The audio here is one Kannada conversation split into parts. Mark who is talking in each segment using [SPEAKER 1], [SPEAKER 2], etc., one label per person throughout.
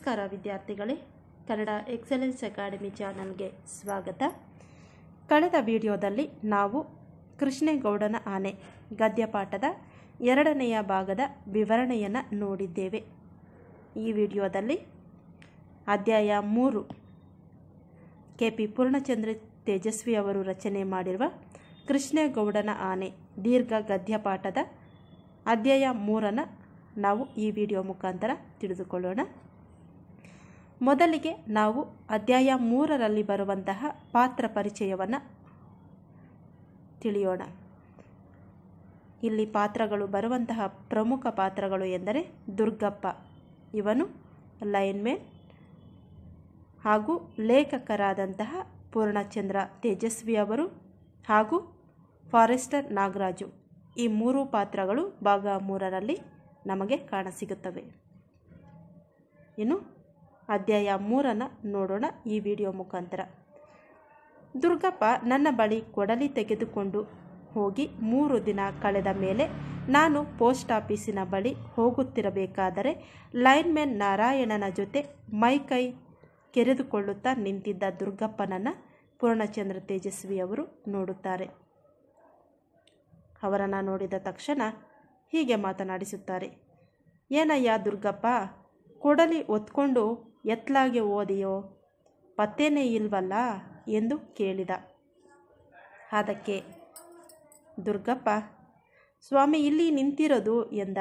[SPEAKER 1] ನಮಸ್ಕಾರ ವಿದ್ಯಾರ್ಥಿಗಳೇ ಕನ್ನಡ ಎಕ್ಸಲೆನ್ಸ್ ಅಕಾಡೆಮಿ ಚಾನಲ್ಗೆ ಸ್ವಾಗತ ಕಳೆದ ವಿಡಿಯೋದಲ್ಲಿ ನಾವು ಕೃಷ್ಣೇಗೌಡನ ಆನೆ ಗದ್ಯಪಾಠದ ಎರಡನೆಯ ಭಾಗದ ವಿವರಣೆಯನ್ನು ನೋಡಿದ್ದೇವೆ ಈ ವಿಡಿಯೋದಲ್ಲಿ ಅಧ್ಯಾಯ ಮೂರು ಕೆ ಪಿ ಪೂರ್ಣಚಂದ್ರ ತೇಜಸ್ವಿ ಅವರು ರಚನೆ ಮಾಡಿರುವ ಕೃಷ್ಣೇಗೌಡನ ಆನೆ ದೀರ್ಘ ಗದ್ಯಪಾಠದ ಅಧ್ಯಾಯ ಮೂರನ್ನು ನಾವು ಈ ವಿಡಿಯೋ ಮುಖಾಂತರ ತಿಳಿದುಕೊಳ್ಳೋಣ ಮೊದಲಿಗೆ ನಾವು ಅಧ್ಯಾಯ ಮೂರರಲ್ಲಿ ಬರುವಂತಹ ಪಾತ್ರ ಪರಿಚಯವನ್ನು ತಿಳಿಯೋಣ ಇಲ್ಲಿ ಪಾತ್ರಗಳು ಬರುವಂತಹ ಪ್ರಮುಖ ಪಾತ್ರಗಳು ಎಂದರೆ ದುರ್ಗಪ್ಪ ಇವನು ಲೈನ್ಮೇನ್ ಹಾಗೂ ಲೇಖಕರಾದಂತಹ ಪೂರ್ಣಚಂದ್ರ ತೇಜಸ್ವಿ ಅವರು ಹಾಗೂ ಫಾರೆಸ್ಟರ್ ನಾಗರಾಜು ಈ ಮೂರು ಪಾತ್ರಗಳು ಭಾಗ ಮೂರರಲ್ಲಿ ನಮಗೆ ಕಾಣಸಿಗುತ್ತವೆ ಇನ್ನು ಅಧ್ಯಾಯ ಮೂರನ್ನು ನೋಡೋಣ ಈ ವಿಡಿಯೋ ಮುಖಾಂತರ ದುರ್ಗಪ್ಪ ನನ್ನ ಬಳಿ ಕೊಡಲಿ ತೆಗೆದುಕೊಂಡು ಹೋಗಿ ಮೂರು ದಿನ ಕಳೆದ ಮೇಲೆ ನಾನು ಪೋಸ್ಟ್ ಆಫೀಸಿನ ಬಳಿ ಹೋಗುತ್ತಿರಬೇಕಾದರೆ ಲೈನ್ಮೆನ್ ನಾರಾಯಣನ ಜೊತೆ ಮೈ ಕೈ ಕೆರೆದುಕೊಳ್ಳುತ್ತಾ ನಿಂತಿದ್ದ ದುರ್ಗಪ್ಪನನ್ನು ಪೂರ್ಣಚಂದ್ರ ತೇಜಸ್ವಿ ಅವರು ನೋಡುತ್ತಾರೆ ಅವರನ್ನು ನೋಡಿದ ತಕ್ಷಣ ಹೀಗೆ ಮಾತನಾಡಿಸುತ್ತಾರೆ ಏನಯ್ಯ ದುರ್ಗಪ್ಪ ಕೊಡಲಿ ಒತ್ಕೊಂಡು ಎತ್ತಲಾಗೆ ಓದಿಯೋ ಪತ್ತೇನೇ ಇಲ್ವಲ್ಲ ಎಂದು ಕೇಳಿದ ಅದಕ್ಕೆ ದುರ್ಗಪ್ಪ ಸ್ವಾಮಿ ಇಲ್ಲಿ ನಿಂತಿರೋದು ಎಂದ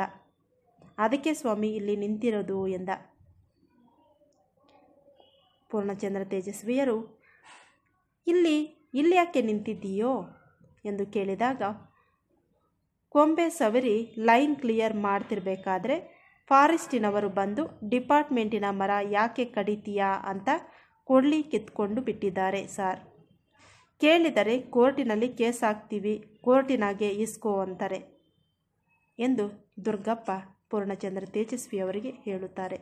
[SPEAKER 1] ಅದಕ್ಕೆ ಸ್ವಾಮಿ ಇಲ್ಲಿ ನಿಂತಿರೋದು ಎಂದ ಪೂರ್ಣಚಂದ್ರ ತೇಜಸ್ವಿಯರು ಇಲ್ಲಿ ಇಲ್ಲಿ ಯಾಕೆ ನಿಂತಿದ್ದೀಯೋ ಎಂದು ಕೇಳಿದಾಗ ಕೊಂಬೆ ಸವರಿ ಲೈನ್ ಕ್ಲಿಯರ್ ಮಾಡ್ತಿರಬೇಕಾದ್ರೆ ಫಾರೆಸ್ಟಿನವರು ಬಂದು ಡಿಪಾರ್ಟ್ಮೆಂಟಿನ ಮರ ಯಾಕೆ ಕಡಿತೀಯಾ ಅಂತ ಕೊಡ್ಲಿ ಕಿತ್ಕೊಂಡು ಬಿಟ್ಟಿದ್ದಾರೆ ಸಾರ್ ಕೇಳಿದರೆ ಕೋರ್ಟಿನಲ್ಲಿ ಕೇಸ್ ಹಾಕ್ತೀವಿ ಕೋರ್ಟಿನಾಗೆ ಇಸ್ಕೋ ಅಂತಾರೆ ಎಂದು ದುರ್ಗಪ್ಪ ಪೂರ್ಣಚಂದ್ರ ತೇಜಸ್ವಿ ಅವರಿಗೆ ಹೇಳುತ್ತಾರೆ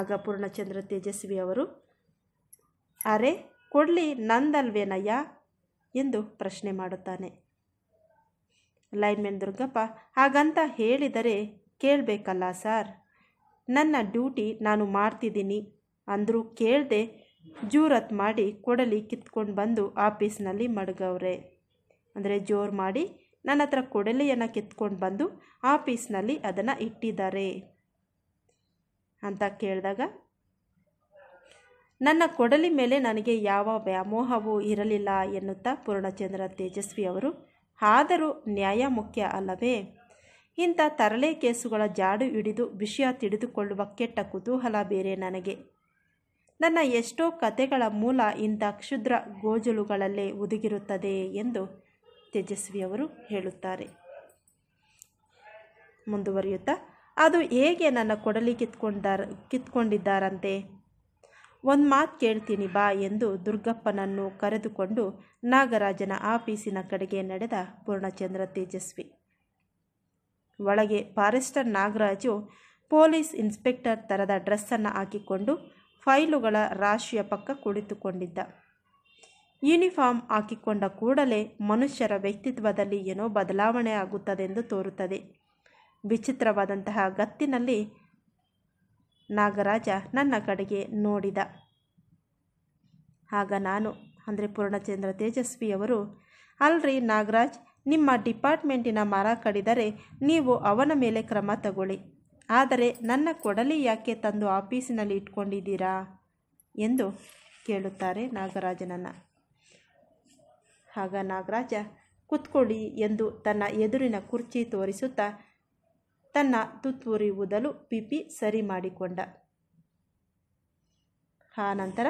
[SPEAKER 1] ಆಗ ಪೂರ್ಣಚಂದ್ರ ತೇಜಸ್ವಿ ಅವರು ಅರೆ ಕೊಡ್ಲಿ ನಂದಲ್ವೇನಯ್ಯ ಎಂದು ಪ್ರಶ್ನೆ ಮಾಡುತ್ತಾನೆ ಲೈನ್ಮೆನ್ ದುರ್ಗಪ್ಪ ಹಾಗಂತ ಹೇಳಿದರೆ ಕೇಳಬೇಕಲ್ಲ ಸರ್ ನನ್ನ ಡ್ಯೂಟಿ ನಾನು ಮಾಡ್ತಿದ್ದೀನಿ ಅಂದರೂ ಕೇಳದೆ ಜೂರತ್ ಮಾಡಿ ಕೊಡಲಿ ಕಿತ್ಕೊಂಡು ಬಂದು ಆಫೀಸ್ನಲ್ಲಿ ಮಡಗವ್ರೆ ಅಂದರೆ ಜೋರು ಮಾಡಿ ನನ್ನ ಹತ್ರ ಕೊಡಲಿಯನ್ನು ಕಿತ್ಕೊಂಡು ಬಂದು ಆಫೀಸ್ನಲ್ಲಿ ಅದನ್ನು ಇಟ್ಟಿದ್ದಾರೆ ಅಂತ ಕೇಳಿದಾಗ ನನ್ನ ಕೊಡಲಿ ಮೇಲೆ ನನಗೆ ಯಾವ ವ್ಯಾಮೋಹವೂ ಇರಲಿಲ್ಲ ಎನ್ನುತ್ತಾ ಪೂರ್ಣಚಂದ್ರ ತೇಜಸ್ವಿ ಅವರು ಆದರೂ ನ್ಯಾಯ ಮುಖ್ಯ ಅಲ್ಲವೇ ಇಂಥ ತರಲೆ ಕೇಸುಗಳ ಜಾಡು ಹಿಡಿದು ವಿಷಯ ತಿಳಿದುಕೊಳ್ಳುವ ಕೆಟ್ಟ ಕುತೂಹಲ ಬೇರೆ ನನಗೆ ನನ್ನ ಎಷ್ಟೋ ಕತೆಗಳ ಮೂಲ ಇಂಥ ಕ್ಷುದ್ರ ಗೋಜಲುಗಳಲ್ಲೇ ಉದುಗಿರುತ್ತದೆ ಎಂದು ತೇಜಸ್ವಿಯವರು ಹೇಳುತ್ತಾರೆ ಮುಂದುವರಿಯುತ್ತಾ ಅದು ಹೇಗೆ ನನ್ನ ಕೊಡಲಿ ಕಿತ್ಕೊಂಡಾರ ಕಿತ್ಕೊಂಡಿದ್ದಾರಂತೆ ಒಂದು ಮಾತು ಕೇಳ್ತೀನಿ ಬಾ ಎಂದು ದುರ್ಗಪ್ಪನನ್ನು ಕರೆದುಕೊಂಡು ನಾಗರಾಜನ ಆಫೀಸಿನ ಕಡೆಗೆ ನಡೆದ ಪೂರ್ಣಚಂದ್ರ ತೇಜಸ್ವಿ ಒಳಗೆ ಫಾರೆಸ್ಟರ್ ನಾಗರಾಜು ಪೊಲೀಸ್ ಇನ್ಸ್ಪೆಕ್ಟರ್ ಥರದ ಡ್ರೆಸ್ಸನ್ನು ಹಾಕಿಕೊಂಡು ಫೈಲುಗಳ ರಾಶಿಯ ಪಕ್ಕ ಕುಳಿತುಕೊಂಡಿದ್ದ ಯೂನಿಫಾರ್ಮ್ ಹಾಕಿಕೊಂಡ ಕೂಡಲೇ ಮನುಷ್ಯರ ವ್ಯಕ್ತಿತ್ವದಲ್ಲಿ ಏನೋ ಬದಲಾವಣೆ ಆಗುತ್ತದೆಂದು ತೋರುತ್ತದೆ ವಿಚಿತ್ರವಾದಂತಹ ಗತ್ತಿನಲ್ಲಿ ನಾಗರಾಜ ನನ್ನ ಕಡೆಗೆ ನೋಡಿದ ಆಗ ನಾನು ಅಂದರೆ ಪೂರ್ಣಚಂದ್ರ ತೇಜಸ್ವಿಯವರು ಅಲ್ರಿ ನಾಗರಾಜ್ ನಿಮ್ಮ ಡಿಪಾರ್ಟ್ಮೆಂಟಿನ ಮರ ಕಡಿದರೆ ನೀವು ಅವನ ಮೇಲೆ ಕ್ರಮ ತಗೊಳ್ಳಿ ಆದರೆ ನನ್ನ ಕೊಡಲಿ ಯಾಕೆ ತಂದು ಆಫೀಸಿನಲ್ಲಿ ಇಟ್ಕೊಂಡಿದ್ದೀರಾ ಎಂದು ಕೇಳುತ್ತಾರೆ ನಾಗರಾಜನನ್ನು ಆಗ ನಾಗರಾಜ ಕುತ್ಕೊಳ್ಳಿ ಎಂದು ತನ್ನ ಎದುರಿನ ಕುರ್ಚಿ ತೋರಿಸುತ್ತಾ ತನ್ನ ತುತ್ತೂರಿ ಉದಲು ಪಿಪಿ ಸರಿ ಮಾಡಿಕೊಂಡ ಆ ನಂತರ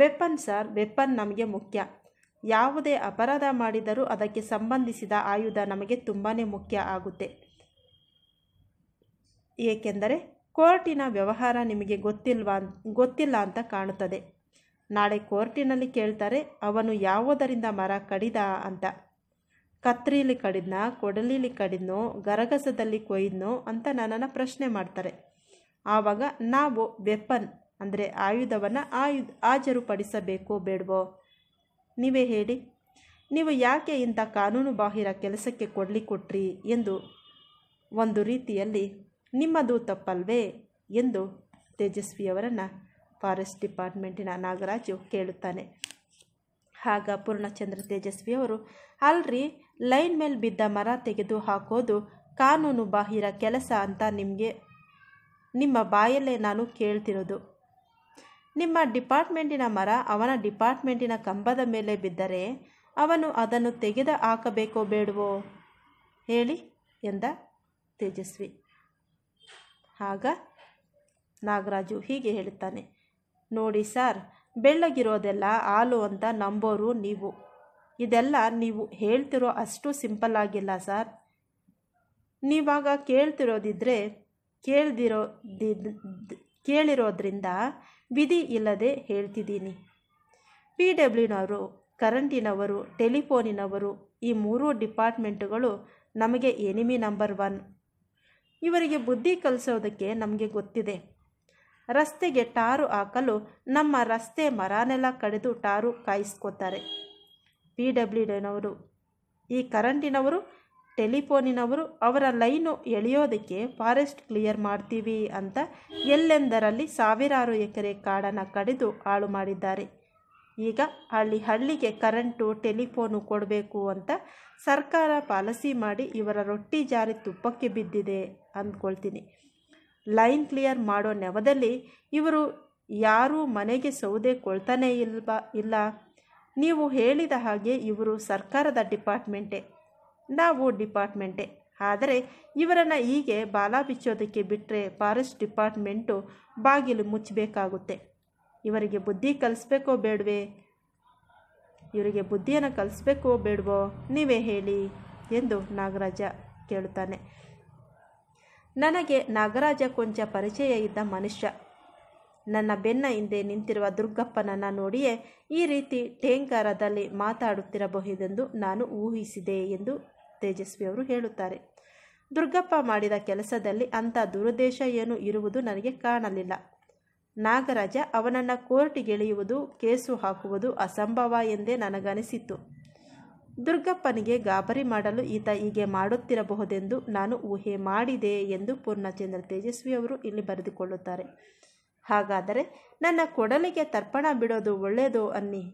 [SPEAKER 1] ಬೆಪ್ಪನ್ ಸರ್ ಬೆಪ್ಪನ್ ನಮಗೆ ಮುಖ್ಯ ಯಾವುದೇ ಅಪರಾಧ ಮಾಡಿದರೂ ಅದಕ್ಕೆ ಸಂಬಂಧಿಸಿದ ಆಯುಧ ನಮಗೆ ತುಂಬಾ ಮುಖ್ಯ ಆಗುತ್ತೆ ಏಕೆಂದರೆ ಕೋರ್ಟಿನ ವ್ಯವಹಾರ ನಿಮಗೆ ಗೊತ್ತಿಲ್ವಾ ಗೊತ್ತಿಲ್ಲ ಅಂತ ಕಾಣುತ್ತದೆ ನಾಳೆ ಕೋರ್ಟಿನಲ್ಲಿ ಕೇಳ್ತಾರೆ ಅವನು ಯಾವುದರಿಂದ ಮರ ಕಡಿದ ಅಂತ ಕತ್ರಿಲಿ ಕಡಿದ್ನ ಕೊಡಲಿಲಿ ಕಡಿದ್ನೋ ಗರಗಸದಲ್ಲಿ ಕೊಯ್ದನೋ ಅಂತ ನನ್ನನ್ನು ಪ್ರಶ್ನೆ ಮಾಡ್ತಾರೆ ಆವಾಗ ನಾವು ವೆಪನ್ ಅಂದರೆ ಆಯುಧವನ್ನು ಆಯು ಹಾಜರುಪಡಿಸಬೇಕೋ ಬೇಡವೋ ನೀವೇ ಹೇಳಿ ನೀವು ಯಾಕೆ ಇಂಥ ಕಾನೂನು ಬಾಹಿರ ಕೆಲಸಕ್ಕೆ ಕೊಡಲಿ ಕೊಟ್ರಿ ಎಂದು ಒಂದು ರೀತಿಯಲ್ಲಿ ನಿಮ್ಮದು ತಪ್ಪಲ್ವೇ ಎಂದು ತೇಜಸ್ವಿಯವರನ್ನು ಫಾರೆಸ್ಟ್ ಡಿಪಾರ್ಟ್ಮೆಂಟಿನ ನಾಗರಾಜು ಕೇಳುತ್ತಾನೆ ಆಗ ಪೂರ್ಣಚಂದ್ರ ತೇಜಸ್ವಿಯವರು ಅಲ್ರಿ ಲೈನ್ ಮೇಲೆ ಬಿದ್ದ ಮರ ತೆಗೆದು ಹಾಕೋದು ಕಾನೂನು ಬಾಹಿರ ಕೆಲಸ ಅಂತ ನಿಮಗೆ ನಿಮ್ಮ ಬಾಯಲ್ಲೇ ನಾನು ಕೇಳ್ತಿರೋದು ನಿಮ್ಮ ಡಿಪಾರ್ಟ್ಮೆಂಟಿನ ಮರ ಅವನ ಡಿಪಾರ್ಟ್ಮೆಂಟಿನ ಕಂಬದ ಮೇಲೆ ಬಿದ್ದರೆ ಅವನು ಅದನ್ನು ತೆಗೆದು ಹಾಕಬೇಕೋ ಬೇಡವೋ ಹೇಳಿ ಎಂದ ತೇಜಸ್ವಿ ಆಗ ನಾಗರಾಜು ಹೀಗೆ ಹೇಳುತ್ತಾನೆ ನೋಡಿ ಸರ್ ಬೆಳ್ಳಗಿರೋದೆಲ್ಲ ಹಾಲು ಅಂತ ನಂಬೋರು ನೀವು ಇದೆಲ್ಲ ನೀವು ಹೇಳ್ತಿರೋ ಅಷ್ಟು ಸಿಂಪಲ್ ಆಗಿಲ್ಲ ಸರ್ ನೀವಾಗ ಕೇಳ್ತಿರೋದಿದ್ರೆ ಕೇಳ್ದಿರೋ ಕೇಳಿರೋದ್ರಿಂದ ವಿಧಿ ಇಲ್ಲದೆ ಹೇಳ್ತಿದ್ದೀನಿ ಪಿ ಡಬ್ಲ್ಯೂನವರು ಕರೆಂಟಿನವರು ಟೆಲಿಫೋನಿನವರು ಈ ಮೂರೂ ಡಿಪಾರ್ಟ್ಮೆಂಟುಗಳು ನಮಗೆ ಎನಿಮಿ ನಂಬರ್ ಒನ್ ಇವರಿಗೆ ಬುದ್ಧಿ ಕಲಿಸೋದಕ್ಕೆ ನಮಗೆ ಗೊತ್ತಿದೆ ರಸ್ತೆಗೆ ಟಾರು ಹಾಕಲು ನಮ್ಮ ರಸ್ತೆ ಮರನೆಲ್ಲ ಕಡಿದು ಟಾರು ಕಾಯಿಸ್ಕೋತಾರೆ ಪಿ ಡಬ್ಲ್ಯೂ ಡಿನವರು ಈ ಕರೆಂಟಿನವರು ಟೆಲಿಫೋನಿನವರು ಅವರ ಲೈನು ಎಳೆಯೋದಕ್ಕೆ ಫಾರೆಸ್ಟ್ ಕ್ಲಿಯರ್ ಮಾಡ್ತೀವಿ ಅಂತ ಎಲ್ಲೆಂದರಲ್ಲಿ ಸಾವಿರಾರು ಎಕರೆ ಕಾಡನ್ನು ಕಡಿದು ಹಾಳು ಮಾಡಿದ್ದಾರೆ ಈಗ ಹಳ್ಳಿ ಹಳ್ಳಿಗೆ ಕರೆಂಟು ಟೆಲಿಫೋನು ಕೊಡಬೇಕು ಅಂತ ಸರ್ಕಾರ ಪಾಲಿಸಿ ಮಾಡಿ ಇವರ ರೊಟ್ಟಿ ಜಾರಿ ತುಪ್ಪಕ್ಕೆ ಬಿದ್ದಿದೆ ಅಂದ್ಕೊಳ್ತೀನಿ ಲೈನ್ ಕ್ಲಿಯರ್ ಮಾಡೋ ನೆವದಲ್ಲಿ ಇವರು ಯಾರೂ ಮನೆಗೆ ಸೌದೆ ಕೊಳ್ತಾನೇ ಇಲ್ವಾ ಇಲ್ಲ ನೀವು ಹೇಳಿದ ಹಾಗೆ ಇವರು ಸರ್ಕಾರದ ಡಿಪಾರ್ಟ್ಮೆಂಟೇ ನಾವು ಡಿಪಾರ್ಟ್ಮೆಂಟೇ ಆದರೆ ಇವರನ್ನು ಹೀಗೆ ಬಾಲ ಬಿಚ್ಚೋದಕ್ಕೆ ಬಿಟ್ಟರೆ ಫಾರೆಸ್ಟ್ ಡಿಪಾರ್ಟ್ಮೆಂಟು ಬಾಗಿಲು ಮುಚ್ಚಬೇಕಾಗುತ್ತೆ ಇವರಿಗೆ ಬುದ್ಧಿ ಕಲಿಸ್ಬೇಕೋ ಬೇಡವೇ ಇವರಿಗೆ ಬುದ್ಧಿಯನ್ನು ಕಲಿಸ್ಬೇಕೋ ಬೇಡವೋ ನೀವೇ ಹೇಳಿ ಎಂದು ನಾಗರಾಜ ಕೇಳುತ್ತಾನೆ ನನಗೆ ನಾಗರಾಜ ಕೊಂಚ ಪರಿಚಯ ಇದ್ದ ಮನುಷ್ಯ ನನ್ನ ಬೆನ್ನ ಹಿಂದೆ ನಿಂತಿರುವ ದುರ್ಗಪ್ಪನನ್ನು ನೋಡಿಯೇ ಈ ರೀತಿ ಟೇಂಕಾರದಲ್ಲಿ ಮಾತಾಡುತ್ತಿರಬಹುದೆಂದು ನಾನು ಊಹಿಸಿದೆ ಎಂದು ತೇಜಸ್ವಿ ಅವರು ಹೇಳುತ್ತಾರೆ ದುರ್ಗಪ್ಪ ಮಾಡಿದ ಕೆಲಸದಲ್ಲಿ ಅಂಥ ದುರುದ್ದೇಶ ಏನು ಇರುವುದು ನನಗೆ ಕಾಣಲಿಲ್ಲ ನಾಗರಾಜ ಅವನನ್ನು ಕೋರ್ಟಿಗೆಳೆಯುವುದು ಕೇಸು ಹಾಕುವುದು ಅಸಂಭವ ಎಂದೇ ನನಗನಿಸಿತು ದುರ್ಗಪ್ಪನಿಗೆ ಗಾಬರಿ ಮಾಡಲು ಈತ ಹೀಗೆ ಮಾಡುತ್ತಿರಬಹುದೆಂದು ನಾನು ಊಹೆ ಮಾಡಿದೆ ಎಂದು ಪೂರ್ಣಚಂದ್ರ ತೇಜಸ್ವಿಯವರು ಇಲ್ಲಿ ಬರೆದುಕೊಳ್ಳುತ್ತಾರೆ ಹಾಗಾದರೆ ನನ್ನ ಕೊಡಲಿಗೆ ತರ್ಪಣ ಬಿಡೋದು ಒಳ್ಳೆಯದೋ ಅನ್ನಿ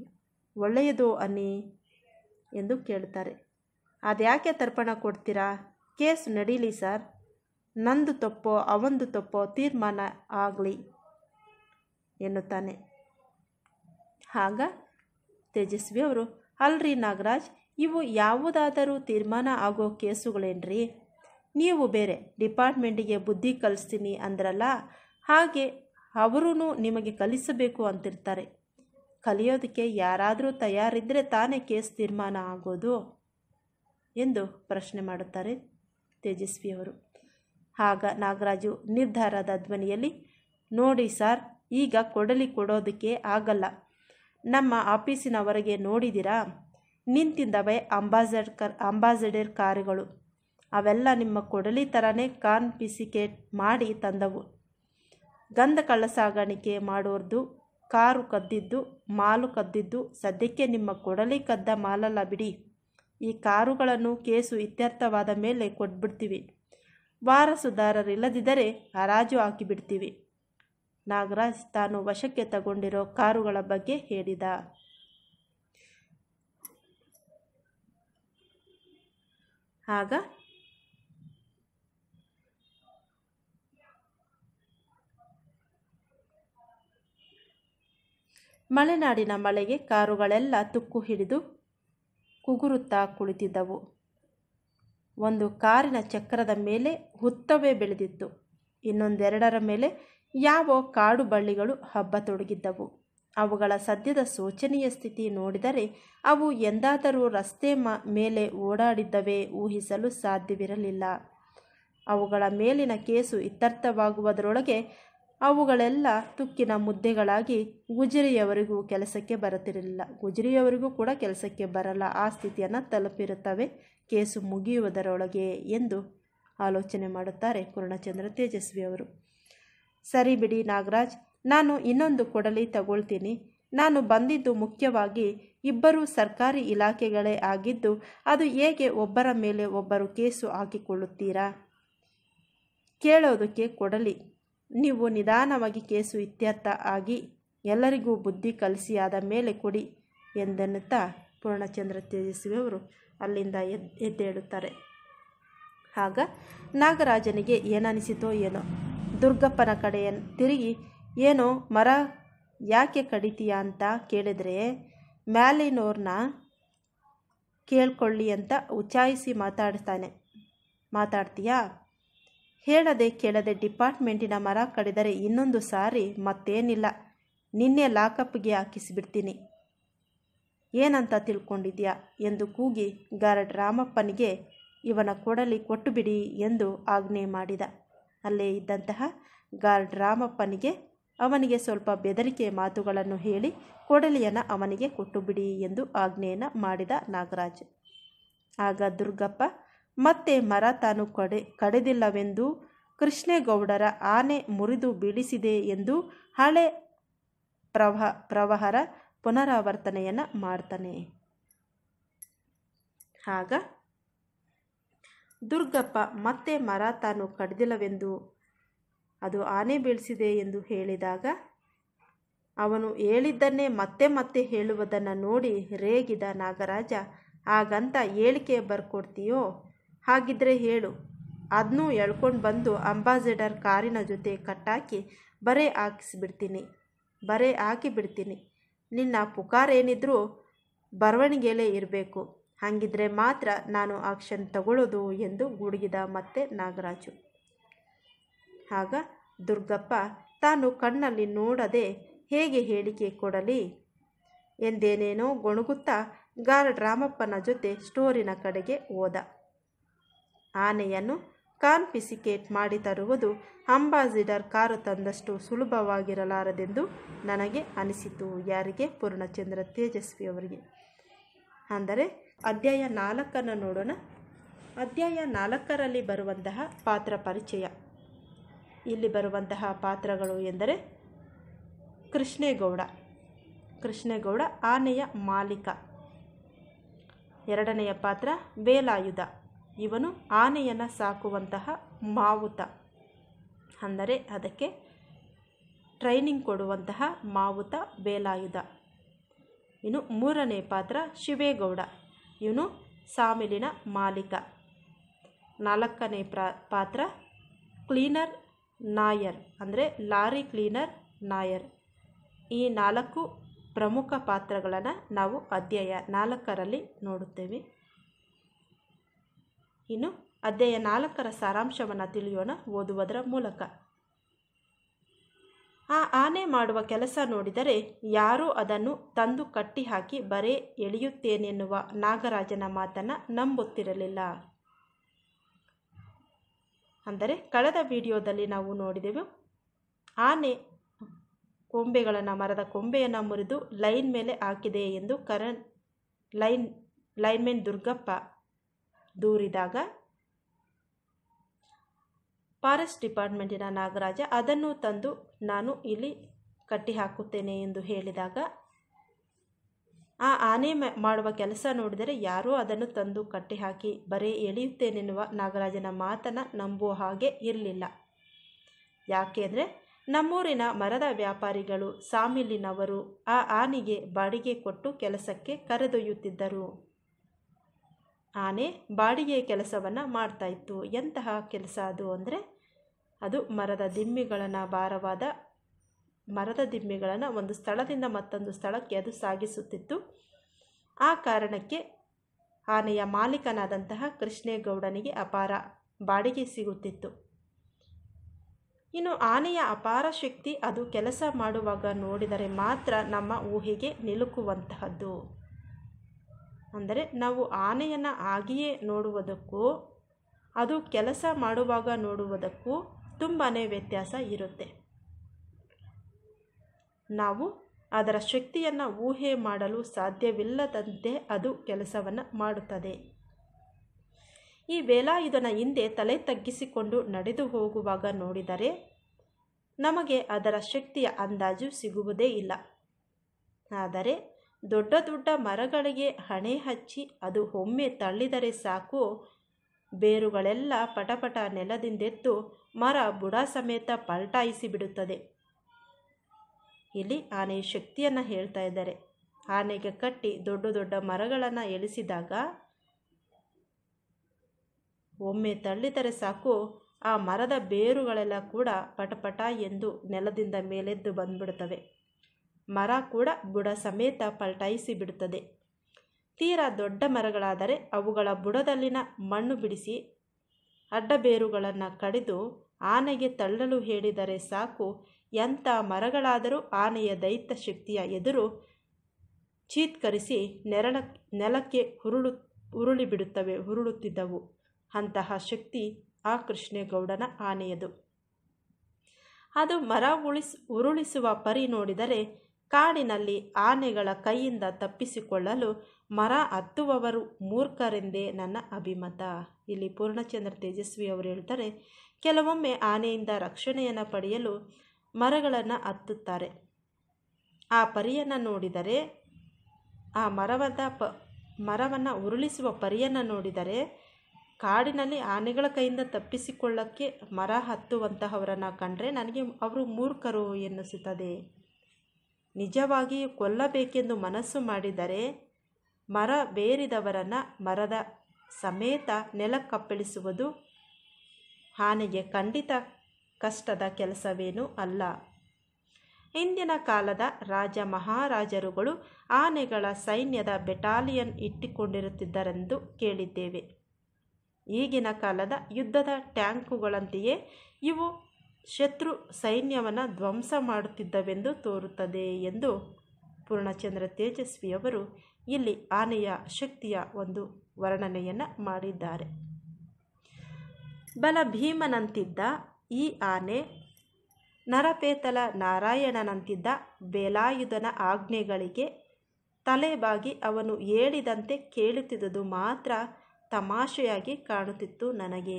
[SPEAKER 1] ಒಳ್ಳೆಯದೋ ಅನ್ನಿ ಎಂದು ಕೇಳುತ್ತಾರೆ ಅದ್ಯಾಕೆ ತರ್ಪಣ ಕೊಡ್ತೀರಾ ಕೇಸ್ ನಡೀಲಿ ಸರ್ ನಂದು ತಪ್ಪೋ ಅವಂದು ತಪ್ಪೋ ತೀರ್ಮಾನ ಆಗಲಿ ಎನ್ನುತ್ತಾನೆ ಆಗ ತೇಜಸ್ವಿ ಅವರು ಅಲ್ರಿ ನಾಗರಾಜ್ ಇವು ಯಾವುದಾದರೂ ತೀರ್ಮಾನ ಆಗೋ ಕೇಸುಗಳೇನ್ರಿ ನೀವು ಬೇರೆ ಡಿಪಾರ್ಟ್ಮೆಂಟಿಗೆ ಬುದ್ಧಿ ಕಲಿಸ್ತೀನಿ ಅಂದ್ರಲ್ಲ ಹಾಗೆ ಅವರೂ ನಿಮಗೆ ಕಲಿಸಬೇಕು ಅಂತಿರ್ತಾರೆ ಕಲಿಯೋದಕ್ಕೆ ಯಾರಾದರೂ ತಯಾರಿದ್ದರೆ ತಾನೇ ಕೇಸ್ ತೀರ್ಮಾನ ಆಗೋದು ಎಂದು ಪ್ರಶ್ನೆ ಮಾಡುತ್ತಾರೆ ತೇಜಸ್ವಿಯವರು ಆಗ ನಾಗರಾಜು ನಿರ್ಧಾರದ ಧ್ವನಿಯಲ್ಲಿ ನೋಡಿ ಸರ್ ಈಗ ಕೊಡಲಿ ಕೊಡೋದಕ್ಕೆ ಆಗಲ್ಲ ನಮ್ಮ ಆಫೀಸಿನವರೆಗೆ ನೋಡಿದಿರಾ ನೋಡಿದಿರಾ ನಿಂತಿದ್ದವೆ ಅಂಬಾಸಡರ್ ಅಂಬಾಸಡರ್ ಕಾರುಗಳು ಅವೆಲ್ಲ ನಿಮ್ಮ ಕೊಡಲಿ ಥರನೇ ಪಿಸಿಕೇಟ್ ಮಾಡಿ ತಂದವು ಗಂಧ ಕಳ್ಳ ಸಾಗಾಣಿಕೆ ಮಾಡೋರ್ದು ಕಾರು ಕದ್ದಿದ್ದು ಮಾಲು ಕದ್ದಿದ್ದು ಸದ್ಯಕ್ಕೆ ನಿಮ್ಮ ಕೊಡಲಿ ಕದ್ದ ಮಾಲಲ್ಲ ಬಿಡಿ ಈ ಕಾರುಗಳನ್ನು ಕೇಸು ಇತ್ಯರ್ಥವಾದ ಮೇಲೆ ಕೊಟ್ಬಿಡ್ತೀವಿ ವಾರಸುದಾರರಿಲ್ಲದಿದ್ದರೆ ಹರಾಜು ಹಾಕಿಬಿಡ್ತೀವಿ ನಾಗರಾಜ್ ತಾನು ವಶಕ್ಕೆ ತಗೊಂಡಿರೋ ಕಾರುಗಳ ಬಗ್ಗೆ ಹೇಳಿದ ಆಗ ಮಲೆನಾಡಿನ ಮಳೆಗೆ ಕಾರುಗಳೆಲ್ಲ ತುಕ್ಕು ಹಿಡಿದು ಕುಗುರುತ್ತಾ ಕುಳಿತಿದ್ದವು ಒಂದು ಕಾರಿನ ಚಕ್ರದ ಮೇಲೆ ಹುತ್ತವೇ ಬೆಳೆದಿತ್ತು ಇನ್ನೊಂದೆರಡರ ಮೇಲೆ ಯಾವ ಕಾಡು ಬಳ್ಳಿಗಳು ತೊಡಗಿದ್ದವು ಅವುಗಳ ಸದ್ಯದ ಶೋಚನೀಯ ಸ್ಥಿತಿ ನೋಡಿದರೆ ಅವು ಎಂದಾದರೂ ರಸ್ತೆ ಮೇಲೆ ಓಡಾಡಿದ್ದವೇ ಊಹಿಸಲು ಸಾಧ್ಯವಿರಲಿಲ್ಲ ಅವುಗಳ ಮೇಲಿನ ಕೇಸು ಇತ್ಯರ್ಥವಾಗುವುದರೊಳಗೆ ಅವುಗಳೆಲ್ಲ ತುಕ್ಕಿನ ಮುದ್ದೆಗಳಾಗಿ ಗುಜರಿಯವರಿಗೂ ಕೆಲಸಕ್ಕೆ ಬರುತ್ತಿರಲಿಲ್ಲ ಗುಜರಿಯವರಿಗೂ ಕೂಡ ಕೆಲಸಕ್ಕೆ ಬರಲ್ಲ ಆ ಸ್ಥಿತಿಯನ್ನು ತಲುಪಿರುತ್ತವೆ ಕೇಸು ಮುಗಿಯುವುದರೊಳಗೆ ಎಂದು ಆಲೋಚನೆ ಮಾಡುತ್ತಾರೆ ಪೂರ್ಣಚಂದ್ರ ತೇಜಸ್ವಿ ಅವರು ಸರಿ ಬಿಡಿ ನಾಗರಾಜ್ ನಾನು ಇನ್ನೊಂದು ಕೊಡಲಿ ತಗೊಳ್ತೀನಿ ನಾನು ಬಂದಿದ್ದು ಮುಖ್ಯವಾಗಿ ಇಬ್ಬರೂ ಸರ್ಕಾರಿ ಇಲಾಖೆಗಳೇ ಆಗಿದ್ದು ಅದು ಹೇಗೆ ಒಬ್ಬರ ಮೇಲೆ ಒಬ್ಬರು ಕೇಸು ಹಾಕಿಕೊಳ್ಳುತ್ತೀರಾ ಕೇಳೋದಕ್ಕೆ ಕೊಡಲಿ ನೀವು ನಿಧಾನವಾಗಿ ಕೇಸು ಇತ್ಯರ್ಥ ಆಗಿ ಎಲ್ಲರಿಗೂ ಬುದ್ಧಿ ಕಲಿಸಿಯಾದ ಮೇಲೆ ಕೊಡಿ ಎಂದೆನ್ನುತ್ತಾ ಪೂರ್ಣಚಂದ್ರ ತೇಜಸ್ವಿಯವರು ಅಲ್ಲಿಂದ ಎದ್ ಎದ್ದೇಳುತ್ತಾರೆ ಆಗ ನಾಗರಾಜನಿಗೆ ಏನನಿಸಿತೋ ಏನೋ ದುರ್ಗಪ್ಪನ ಕಡೆಯ ತಿರುಗಿ ಏನೋ ಮರ ಯಾಕೆ ಕಡಿತೀಯಾ ಅಂತ ಕೇಳಿದರೆ ಮ್ಯಾಲಿನೋರ್ನ ಕೇಳ್ಕೊಳ್ಳಿ ಅಂತ ಉಚ್ಚಾಯಿಸಿ ಮಾತಾಡ್ತಾನೆ ಮಾತಾಡ್ತೀಯಾ ಹೇಳದೆ ಕೇಳದೆ ಡಿಪಾರ್ಟ್ಮೆಂಟಿನ ಮರ ಕಡಿದರೆ ಇನ್ನೊಂದು ಸಾರಿ ಮತ್ತೇನಿಲ್ಲ ನಿನ್ನೆ ಲಾಕಪ್ಗೆ ಹಾಕಿಸಿಬಿಡ್ತೀನಿ ಏನಂತ ತಿಳ್ಕೊಂಡಿದ್ಯಾ ಎಂದು ಕೂಗಿ ಗಾರ್ಡ್ ರಾಮಪ್ಪನಿಗೆ ಇವನ ಕೊಡಲಿ ಕೊಟ್ಟು ಬಿಡಿ ಎಂದು ಆಜ್ಞೆ ಮಾಡಿದ ಅಲ್ಲೇ ಇದ್ದಂತಹ ಗಾರ್ಡ್ ರಾಮಪ್ಪನಿಗೆ ಅವನಿಗೆ ಸ್ವಲ್ಪ ಬೆದರಿಕೆ ಮಾತುಗಳನ್ನು ಹೇಳಿ ಕೊಡಲಿಯನ್ನು ಅವನಿಗೆ ಕೊಟ್ಟು ಬಿಡಿ ಎಂದು ಆಜ್ಞೆಯನ್ನು ಮಾಡಿದ ನಾಗರಾಜ್ ಆಗ ದುರ್ಗಪ್ಪ ಮತ್ತೆ ಮರ ತಾನು ಕಡೆ ಕಡೆದಿಲ್ಲವೆಂದು ಕೃಷ್ಣೇಗೌಡರ ಆನೆ ಮುರಿದು ಬೀಳಿಸಿದೆ ಎಂದು ಹಳೆ ಪ್ರವ ಪ್ರವಹರ ಪುನರಾವರ್ತನೆಯನ್ನು ಮಾಡ್ತಾನೆ ಆಗ ದುರ್ಗಪ್ಪ ಮತ್ತೆ ಮರ ತಾನು ಕಡಿದಿಲ್ಲವೆಂದು ಅದು ಆನೆ ಬೀಳಿಸಿದೆ ಎಂದು ಹೇಳಿದಾಗ ಅವನು ಹೇಳಿದ್ದನ್ನೇ ಮತ್ತೆ ಮತ್ತೆ ಹೇಳುವುದನ್ನು ನೋಡಿ ರೇಗಿದ ನಾಗರಾಜ ಹಾಗಂತ ಹೇಳಿಕೆ ಬರ್ಕೊಡ್ತೀಯೋ ಹಾಗಿದ್ರೆ ಹೇಳು ಅದನ್ನೂ ಎಳ್ಕೊಂಡು ಬಂದು ಅಂಬಾಸಿಡರ್ ಕಾರಿನ ಜೊತೆ ಕಟ್ಟಾಕಿ ಬರೇ ಹಾಕಿಸ್ಬಿಡ್ತೀನಿ ಬರೇ ಹಾಕಿಬಿಡ್ತೀನಿ ನಿನ್ನ ನಿನ್ನ ಪುಕಾರೇನಿದ್ರೂ ಬರವಣಿಗೆಯಲ್ಲೇ ಇರಬೇಕು ಹಾಗಿದ್ರೆ ಮಾತ್ರ ನಾನು ಆಕ್ಷನ್ ತಗೊಳ್ಳೋದು ಎಂದು ಗುಡುಗಿದ ಮತ್ತೆ ನಾಗರಾಜು ಆಗ ದುರ್ಗಪ್ಪ ತಾನು ಕಣ್ಣಲ್ಲಿ ನೋಡದೆ ಹೇಗೆ ಹೇಳಿಕೆ ಕೊಡಲಿ ಎಂದೇನೇನೋ ಗೊಣಗುತ್ತಾ ಗಾರ್ಡ್ ರಾಮಪ್ಪನ ಜೊತೆ ಸ್ಟೋರಿನ ಕಡೆಗೆ ಹೋದ ಆನೆಯನ್ನು ಕಾನ್ಫಿಸಿಕೇಟ್ ಮಾಡಿ ತರುವುದು ಅಂಬಾಸಿಡರ್ ಕಾರು ತಂದಷ್ಟು ಸುಲಭವಾಗಿರಲಾರದೆಂದು ನನಗೆ ಅನಿಸಿತು ಯಾರಿಗೆ ಪೂರ್ಣಚಂದ್ರ ತೇಜಸ್ವಿ ಅವರಿಗೆ ಅಂದರೆ ಅಧ್ಯಾಯ ನಾಲ್ಕನ್ನು ನೋಡೋಣ ಅಧ್ಯಾಯ ನಾಲ್ಕರಲ್ಲಿ ಬರುವಂತಹ ಪಾತ್ರ ಪರಿಚಯ ಇಲ್ಲಿ ಬರುವಂತಹ ಪಾತ್ರಗಳು ಎಂದರೆ ಕೃಷ್ಣೇಗೌಡ ಕೃಷ್ಣೇಗೌಡ ಆನೆಯ ಮಾಲೀಕ ಎರಡನೆಯ ಪಾತ್ರ ಬೇಲಾಯುಧ ಇವನು ಆನೆಯನ್ನು ಸಾಕುವಂತಹ ಮಾವುತ ಅಂದರೆ ಅದಕ್ಕೆ ಟ್ರೈನಿಂಗ್ ಕೊಡುವಂತಹ ಮಾವುತ ಬೇಲಾಯುಧ ಇನ್ನು ಮೂರನೇ ಪಾತ್ರ ಶಿವೇಗೌಡ ಇವನು ಸಾಮಿಲಿನ ಮಾಲೀಕ ನಾಲ್ಕನೇ ಪಾತ್ರ ಕ್ಲೀನರ್ ನಾಯರ್ ಅಂದರೆ ಲಾರಿ ಕ್ಲೀನರ್ ನಾಯರ್ ಈ ನಾಲ್ಕು ಪ್ರಮುಖ ಪಾತ್ರಗಳನ್ನು ನಾವು ಅಧ್ಯಾಯ ನಾಲ್ಕರಲ್ಲಿ ನೋಡುತ್ತೇವೆ ಇನ್ನು ಅಧ್ಯಾಯ ನಾಲ್ಕರ ಸಾರಾಂಶವನ್ನು ತಿಳಿಯೋಣ ಓದುವುದರ ಮೂಲಕ ಆ ಆನೆ ಮಾಡುವ ಕೆಲಸ ನೋಡಿದರೆ ಯಾರೂ ಅದನ್ನು ತಂದು ಕಟ್ಟಿಹಾಕಿ ಬರೇ ಎಳೆಯುತ್ತೇನೆನ್ನುವ ನಾಗರಾಜನ ಮಾತನ್ನು ನಂಬುತ್ತಿರಲಿಲ್ಲ ಅಂದರೆ ಕಳೆದ ವಿಡಿಯೋದಲ್ಲಿ ನಾವು ನೋಡಿದೆವು ಆನೆ ಕೊಂಬೆಗಳನ್ನು ಮರದ ಕೊಂಬೆಯನ್ನು ಮುರಿದು ಲೈನ್ ಮೇಲೆ ಹಾಕಿದೆ ಎಂದು ಕರಣ್ ಲೈನ್ ಲೈನ್ಮೆನ್ ದುರ್ಗಪ್ಪ ದೂರಿದಾಗ ಫಾರೆಸ್ಟ್ ಡಿಪಾರ್ಟ್ಮೆಂಟಿನ ನಾಗರಾಜ ಅದನ್ನು ತಂದು ನಾನು ಇಲ್ಲಿ ಕಟ್ಟಿ ಹಾಕುತ್ತೇನೆ ಎಂದು ಹೇಳಿದಾಗ ಆ ಆನೆ ಮಾಡುವ ಕೆಲಸ ನೋಡಿದರೆ ಯಾರೂ ಅದನ್ನು ತಂದು ಕಟ್ಟಿ ಹಾಕಿ ಬರೀ ಎಳೆಯುತ್ತೇನೆನ್ನುವ ನಾಗರಾಜನ ಮಾತನ್ನು ನಂಬುವ ಹಾಗೆ ಇರಲಿಲ್ಲ ಯಾಕೆಂದರೆ ನಮ್ಮೂರಿನ ಮರದ ವ್ಯಾಪಾರಿಗಳು ಸಾಮಿಲಿನವರು ಆ ಆನೆಗೆ ಬಾಡಿಗೆ ಕೊಟ್ಟು ಕೆಲಸಕ್ಕೆ ಕರೆದೊಯ್ಯುತ್ತಿದ್ದರು ಆನೆ ಬಾಡಿಗೆ ಕೆಲಸವನ್ನು ಇತ್ತು ಎಂತಹ ಕೆಲಸ ಅದು ಅಂದರೆ ಅದು ಮರದ ದಿಮ್ಮಿಗಳನ್ನು ಭಾರವಾದ ಮರದ ದಿಮ್ಮಿಗಳನ್ನು ಒಂದು ಸ್ಥಳದಿಂದ ಮತ್ತೊಂದು ಸ್ಥಳಕ್ಕೆ ಅದು ಸಾಗಿಸುತ್ತಿತ್ತು ಆ ಕಾರಣಕ್ಕೆ ಆನೆಯ ಮಾಲೀಕನಾದಂತಹ ಕೃಷ್ಣೇಗೌಡನಿಗೆ ಅಪಾರ ಬಾಡಿಗೆ ಸಿಗುತ್ತಿತ್ತು ಇನ್ನು ಆನೆಯ ಅಪಾರ ಶಕ್ತಿ ಅದು ಕೆಲಸ ಮಾಡುವಾಗ ನೋಡಿದರೆ ಮಾತ್ರ ನಮ್ಮ ಊಹೆಗೆ ನಿಲುಕುವಂತಹದ್ದು ಅಂದರೆ ನಾವು ಆನೆಯನ್ನು ಆಗಿಯೇ ನೋಡುವುದಕ್ಕೂ ಅದು ಕೆಲಸ ಮಾಡುವಾಗ ನೋಡುವುದಕ್ಕೂ ತುಂಬಾ ವ್ಯತ್ಯಾಸ ಇರುತ್ತೆ ನಾವು ಅದರ ಶಕ್ತಿಯನ್ನು ಊಹೆ ಮಾಡಲು ಸಾಧ್ಯವಿಲ್ಲದಂತೆ ಅದು ಕೆಲಸವನ್ನು ಮಾಡುತ್ತದೆ ಈ ವೇಲಾಯುಧನ ಹಿಂದೆ ತಲೆ ತಗ್ಗಿಸಿಕೊಂಡು ನಡೆದು ಹೋಗುವಾಗ ನೋಡಿದರೆ ನಮಗೆ ಅದರ ಶಕ್ತಿಯ ಅಂದಾಜು ಸಿಗುವುದೇ ಇಲ್ಲ ಆದರೆ ದೊಡ್ಡ ದೊಡ್ಡ ಮರಗಳಿಗೆ ಹಣೆ ಹಚ್ಚಿ ಅದು ಒಮ್ಮೆ ತಳ್ಳಿದರೆ ಸಾಕು ಬೇರುಗಳೆಲ್ಲ ಪಟಪಟ ನೆಲದಿಂದೆದ್ದು ಮರ ಬುಡ ಸಮೇತ ಪಲ್ಟಾಯಿಸಿ ಬಿಡುತ್ತದೆ ಇಲ್ಲಿ ಆನೆ ಶಕ್ತಿಯನ್ನು ಹೇಳ್ತಾ ಇದ್ದಾರೆ ಆನೆಗೆ ಕಟ್ಟಿ ದೊಡ್ಡ ದೊಡ್ಡ ಮರಗಳನ್ನು ಎಳಿಸಿದಾಗ ಒಮ್ಮೆ ತಳ್ಳಿದರೆ ಸಾಕು ಆ ಮರದ ಬೇರುಗಳೆಲ್ಲ ಕೂಡ ಪಟಪಟ ಎಂದು ನೆಲದಿಂದ ಮೇಲೆದ್ದು ಬಂದ್ಬಿಡ್ತವೆ ಮರ ಕೂಡ ಬುಡ ಸಮೇತ ಪಲ್ಟಾಯಿಸಿ ಬಿಡುತ್ತದೆ ತೀರಾ ದೊಡ್ಡ ಮರಗಳಾದರೆ ಅವುಗಳ ಬುಡದಲ್ಲಿನ ಮಣ್ಣು ಬಿಡಿಸಿ ಅಡ್ಡಬೇರುಗಳನ್ನು ಕಡಿದು ಆನೆಗೆ ತಳ್ಳಲು ಹೇಳಿದರೆ ಸಾಕು ಎಂಥ ಮರಗಳಾದರೂ ಆನೆಯ ದೈತ್ಯ ಶಕ್ತಿಯ ಎದುರು ಚೀತ್ಕರಿಸಿ ನೆರಳ ನೆಲಕ್ಕೆ ಹುರುಳು ಬಿಡುತ್ತವೆ ಹುರುಳುತ್ತಿದ್ದವು ಅಂತಹ ಶಕ್ತಿ ಆ ಕೃಷ್ಣೇಗೌಡನ ಆನೆಯದು ಅದು ಮರ ಉಳಿಸ್ ಉರುಳಿಸುವ ಪರಿ ನೋಡಿದರೆ ಕಾಡಿನಲ್ಲಿ ಆನೆಗಳ ಕೈಯಿಂದ ತಪ್ಪಿಸಿಕೊಳ್ಳಲು ಮರ ಹತ್ತುವವರು ಮೂರ್ಖರೆಂದೇ ನನ್ನ ಅಭಿಮತ ಇಲ್ಲಿ ಪೂರ್ಣಚಂದ್ರ ತೇಜಸ್ವಿ ಅವರು ಹೇಳ್ತಾರೆ ಕೆಲವೊಮ್ಮೆ ಆನೆಯಿಂದ ರಕ್ಷಣೆಯನ್ನು ಪಡೆಯಲು ಮರಗಳನ್ನು ಹತ್ತುತ್ತಾರೆ ಆ ಪರಿಯನ್ನು ನೋಡಿದರೆ ಆ ಮರವದ ಪ ಮರವನ್ನು ಉರುಳಿಸುವ ಪರಿಯನ್ನು ನೋಡಿದರೆ ಕಾಡಿನಲ್ಲಿ ಆನೆಗಳ ಕೈಯಿಂದ ತಪ್ಪಿಸಿಕೊಳ್ಳಕ್ಕೆ ಮರ ಹತ್ತುವಂತಹವರನ್ನು ಕಂಡರೆ ನನಗೆ ಅವರು ಮೂರ್ಖರು ಎನ್ನಿಸುತ್ತದೆ ನಿಜವಾಗಿಯೂ ಕೊಲ್ಲಬೇಕೆಂದು ಮನಸ್ಸು ಮಾಡಿದರೆ ಮರ ಬೇರಿದವರನ್ನು ಮರದ ಸಮೇತ ನೆಲಕ್ಕಪ್ಪಳಿಸುವುದು ಆನೆಗೆ ಖಂಡಿತ ಕಷ್ಟದ ಕೆಲಸವೇನೂ ಅಲ್ಲ ಹಿಂದಿನ ಕಾಲದ ರಾಜ ಮಹಾರಾಜರುಗಳು ಆನೆಗಳ ಸೈನ್ಯದ ಬೆಟಾಲಿಯನ್ ಇಟ್ಟುಕೊಂಡಿರುತ್ತಿದ್ದರೆಂದು ಕೇಳಿದ್ದೇವೆ ಈಗಿನ ಕಾಲದ ಯುದ್ಧದ ಟ್ಯಾಂಕುಗಳಂತೆಯೇ ಇವು ಶತ್ರು ಸೈನ್ಯವನ್ನು ಧ್ವಂಸ ಮಾಡುತ್ತಿದ್ದವೆಂದು ತೋರುತ್ತದೆ ಎಂದು ಪೂರ್ಣಚಂದ್ರ ತೇಜಸ್ವಿಯವರು ಇಲ್ಲಿ ಆನೆಯ ಶಕ್ತಿಯ ಒಂದು ವರ್ಣನೆಯನ್ನು ಮಾಡಿದ್ದಾರೆ ಬಲ ಭೀಮನಂತಿದ್ದ ಈ ಆನೆ ನರಪೇತಲ ನಾರಾಯಣನಂತಿದ್ದ ಬೇಲಾಯುಧನ ಆಜ್ಞೆಗಳಿಗೆ ತಲೆಬಾಗಿ ಅವನು ಹೇಳಿದಂತೆ ಕೇಳುತ್ತಿದ್ದುದು ಮಾತ್ರ ತಮಾಷೆಯಾಗಿ ಕಾಣುತ್ತಿತ್ತು ನನಗೆ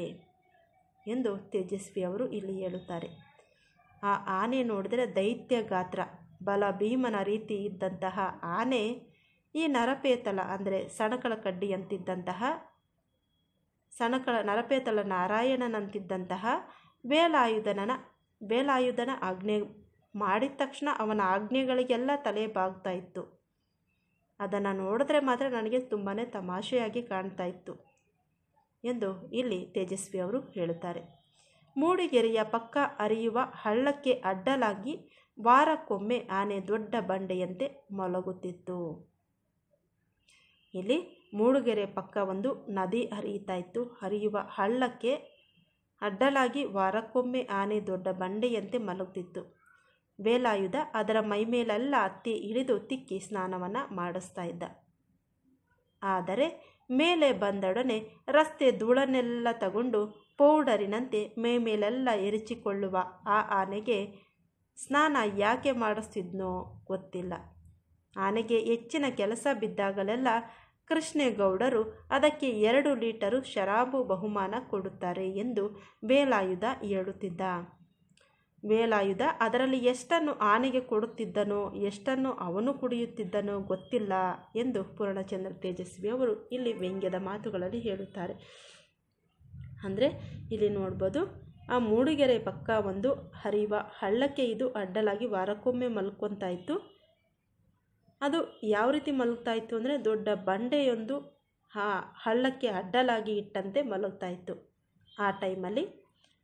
[SPEAKER 1] ಎಂದು ತೇಜಸ್ವಿ ಅವರು ಇಲ್ಲಿ ಹೇಳುತ್ತಾರೆ ಆ ಆನೆ ನೋಡಿದರೆ ದೈತ್ಯ ಗಾತ್ರ ಬಲ ಭೀಮನ ರೀತಿ ಇದ್ದಂತಹ ಆನೆ ಈ ನರಪೇತಲ ಅಂದರೆ ಸಣಕಳ ಕಡ್ಡಿಯಂತಿದ್ದಂತಹ ಸಣಕಳ ನರಪೇತಲ ನಾರಾಯಣನಂತಿದ್ದಂತಹ ವೇಲಾಯುಧನನ ವೇಲಾಯುಧನ ಆಜ್ಞೆ ಮಾಡಿದ ತಕ್ಷಣ ಅವನ ಆಜ್ಞೆಗಳಿಗೆಲ್ಲ ತಲೆ ಬಾಗ್ತಾ ಇತ್ತು ಅದನ್ನು ನೋಡಿದ್ರೆ ಮಾತ್ರ ನನಗೆ ತುಂಬಾ ತಮಾಷೆಯಾಗಿ ಕಾಣ್ತಾ ಇತ್ತು ಎಂದು ಇಲ್ಲಿ ತೇಜಸ್ವಿ ಅವರು ಹೇಳುತ್ತಾರೆ ಮೂಡಿಗೆರೆಯ ಪಕ್ಕ ಹರಿಯುವ ಹಳ್ಳಕ್ಕೆ ಅಡ್ಡಲಾಗಿ ವಾರಕ್ಕೊಮ್ಮೆ ಆನೆ ದೊಡ್ಡ ಬಂಡೆಯಂತೆ ಮಲಗುತ್ತಿತ್ತು ಇಲ್ಲಿ ಮೂಡಿಗೆರೆ ಪಕ್ಕ ಒಂದು ನದಿ ಹರಿಯುತ್ತಾ ಇತ್ತು ಹರಿಯುವ ಹಳ್ಳಕ್ಕೆ ಅಡ್ಡಲಾಗಿ ವಾರಕ್ಕೊಮ್ಮೆ ಆನೆ ದೊಡ್ಡ ಬಂಡೆಯಂತೆ ಮಲಗುತ್ತಿತ್ತು ವೇಲಾಯುಧ ಅದರ ಮೈಮೇಲೆಲ್ಲ ಹತ್ತಿ ಇಳಿದು ತಿಕ್ಕಿ ಸ್ನಾನವನ್ನು ಮಾಡಿಸ್ತಾ ಇದ್ದ ಆದರೆ ಮೇಲೆ ಬಂದೊಡನೆ ರಸ್ತೆ ಧೂಳನ್ನೆಲ್ಲ ತಗೊಂಡು ಪೌಡರಿನಂತೆ ಮೇಮೇಲೆಲ್ಲ ಎರಚಿಕೊಳ್ಳುವ ಆ ಆನೆಗೆ ಸ್ನಾನ ಯಾಕೆ ಮಾಡಿಸ್ತಿದ್ನೋ ಗೊತ್ತಿಲ್ಲ ಆನೆಗೆ ಹೆಚ್ಚಿನ ಕೆಲಸ ಬಿದ್ದಾಗಲೆಲ್ಲ ಕೃಷ್ಣೇಗೌಡರು ಅದಕ್ಕೆ ಎರಡು ಲೀಟರು ಶರಾಬು ಬಹುಮಾನ ಕೊಡುತ್ತಾರೆ ಎಂದು ಬೇಲಾಯುಧ ಹೇಳುತ್ತಿದ್ದ ಮೇಲಾಯುಧ ಅದರಲ್ಲಿ ಎಷ್ಟನ್ನು ಆನೆಗೆ ಕೊಡುತ್ತಿದ್ದನೋ ಎಷ್ಟನ್ನು ಅವನು ಕುಡಿಯುತ್ತಿದ್ದನೋ ಗೊತ್ತಿಲ್ಲ ಎಂದು ಪೂರ್ಣಚಂದ್ರ ತೇಜಸ್ವಿ ಅವರು ಇಲ್ಲಿ ವ್ಯಂಗ್ಯದ ಮಾತುಗಳಲ್ಲಿ ಹೇಳುತ್ತಾರೆ ಅಂದರೆ ಇಲ್ಲಿ ನೋಡ್ಬೋದು ಆ ಮೂಡಿಗೆರೆ ಪಕ್ಕ ಒಂದು ಹರಿವ ಹಳ್ಳಕ್ಕೆ ಇದು ಅಡ್ಡಲಾಗಿ ವಾರಕ್ಕೊಮ್ಮೆ ಮಲ್ಕೊತಾ ಇತ್ತು ಅದು ಯಾವ ರೀತಿ ಮಲಗ್ತಾ ಇತ್ತು ಅಂದರೆ ದೊಡ್ಡ ಬಂಡೆಯೊಂದು ಆ ಹಳ್ಳಕ್ಕೆ ಅಡ್ಡಲಾಗಿ ಇಟ್ಟಂತೆ ಮಲಗ್ತಾ ಇತ್ತು ಆ ಟೈಮಲ್ಲಿ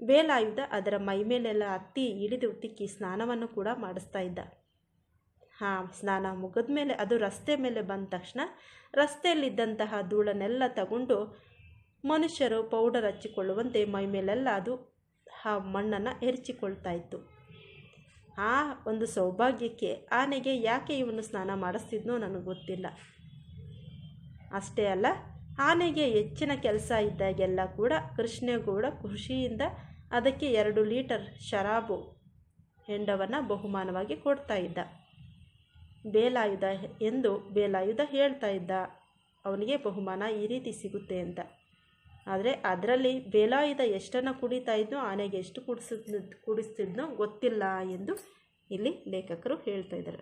[SPEAKER 1] ಬೇಲಾಯುಧ ಅದರ ಮೈಮೇಲೆಲ್ಲ ಹತ್ತಿ ಇಳಿದು ತಿಕ್ಕಿ ಸ್ನಾನವನ್ನು ಕೂಡ ಮಾಡಿಸ್ತಾ ಇದ್ದ ಹಾಂ ಸ್ನಾನ ಮುಗಿದ ಮೇಲೆ ಅದು ರಸ್ತೆ ಮೇಲೆ ಬಂದ ತಕ್ಷಣ ರಸ್ತೆಯಲ್ಲಿದ್ದಂತಹ ಧೂಳನ್ನೆಲ್ಲ ತಗೊಂಡು ಮನುಷ್ಯರು ಪೌಡರ್ ಹಚ್ಚಿಕೊಳ್ಳುವಂತೆ ಮೈ ಮೇಲೆಲ್ಲ ಅದು ಆ ಮಣ್ಣನ್ನು ಎರಚಿಕೊಳ್ತಾ ಇತ್ತು ಆ ಒಂದು ಸೌಭಾಗ್ಯಕ್ಕೆ ಆನೆಗೆ ಯಾಕೆ ಇವನು ಸ್ನಾನ ಮಾಡಿಸ್ತಿದ್ನೋ ನನಗೆ ಗೊತ್ತಿಲ್ಲ ಅಷ್ಟೇ ಅಲ್ಲ ಆನೆಗೆ ಹೆಚ್ಚಿನ ಕೆಲಸ ಇದ್ದಾಗೆಲ್ಲ ಕೂಡ ಕೃಷ್ಣೇಗೌಡ ಖುಷಿಯಿಂದ ಅದಕ್ಕೆ ಎರಡು ಲೀಟರ್ ಶರಾಬು ಹೆಂಡವನ್ನು ಬಹುಮಾನವಾಗಿ ಕೊಡ್ತಾ ಇದ್ದ ಬೇಲಾಯುಧ ಎಂದು ಬೇಲಾಯುಧ ಹೇಳ್ತಾ ಇದ್ದ ಅವನಿಗೆ ಬಹುಮಾನ ಈ ರೀತಿ ಸಿಗುತ್ತೆ ಅಂತ ಆದರೆ ಅದರಲ್ಲಿ ಬೇಲಾಯುಧ ಎಷ್ಟನ್ನು ಕುಡಿತಾ ಇದ್ನೋ ಆನೆಗೆ ಎಷ್ಟು ಕುಡಿಸಿದ್ ಕುಡಿಸ್ತಿದ್ನೋ ಗೊತ್ತಿಲ್ಲ ಎಂದು ಇಲ್ಲಿ ಲೇಖಕರು ಹೇಳ್ತಾ ಇದ್ದಾರೆ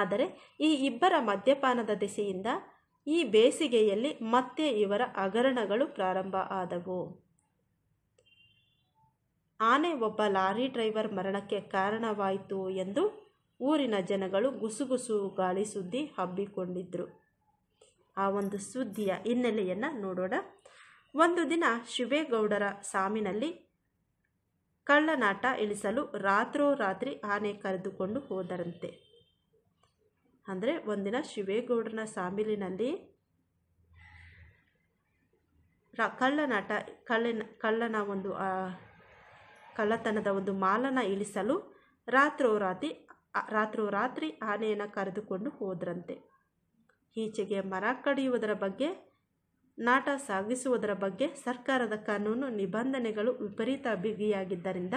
[SPEAKER 1] ಆದರೆ ಈ ಇಬ್ಬರ ಮದ್ಯಪಾನದ ದಿಸೆಯಿಂದ ಈ ಬೇಸಿಗೆಯಲ್ಲಿ ಮತ್ತೆ ಇವರ ಹಗರಣಗಳು ಪ್ರಾರಂಭ ಆದವು ಆನೆ ಒಬ್ಬ ಲಾರಿ ಡ್ರೈವರ್ ಮರಣಕ್ಕೆ ಕಾರಣವಾಯಿತು ಎಂದು ಊರಿನ ಜನಗಳು ಗುಸುಗುಸು ಗಾಳಿ ಸುದ್ದಿ ಹಬ್ಬಿಕೊಂಡಿದ್ದರು ಆ ಒಂದು ಸುದ್ದಿಯ ಹಿನ್ನೆಲೆಯನ್ನು ನೋಡೋಣ ಒಂದು ದಿನ ಶಿವೇಗೌಡರ ಸಾಮಿನಲ್ಲಿ ಕಳ್ಳನಾಟ ಇಳಿಸಲು ರಾತ್ರೋರಾತ್ರಿ ಆನೆ ಕರೆದುಕೊಂಡು ಹೋದರಂತೆ ಅಂದರೆ ಒಂದಿನ ಶಿವೇಗೌಡರ ಸಾಮಿಲಿನಲ್ಲಿ ರ ಕಳ್ಳನಾಟ ಕಳ್ಳನ ಕಳ್ಳನ ಒಂದು ಕಳ್ಳತನದ ಒಂದು ಮಾಲನ ಇಳಿಸಲು ರಾತ್ರೋರಾತ್ರಿ ರಾತ್ರೋರಾತ್ರಿ ಆನೆಯನ್ನು ಕರೆದುಕೊಂಡು ಹೋದ್ರಂತೆ ಈಚೆಗೆ ಮರ ಕಡಿಯುವುದರ ಬಗ್ಗೆ ನಾಟ ಸಾಗಿಸುವುದರ ಬಗ್ಗೆ ಸರ್ಕಾರದ ಕಾನೂನು ನಿಬಂಧನೆಗಳು ವಿಪರೀತ ಬಿಗಿಯಾಗಿದ್ದರಿಂದ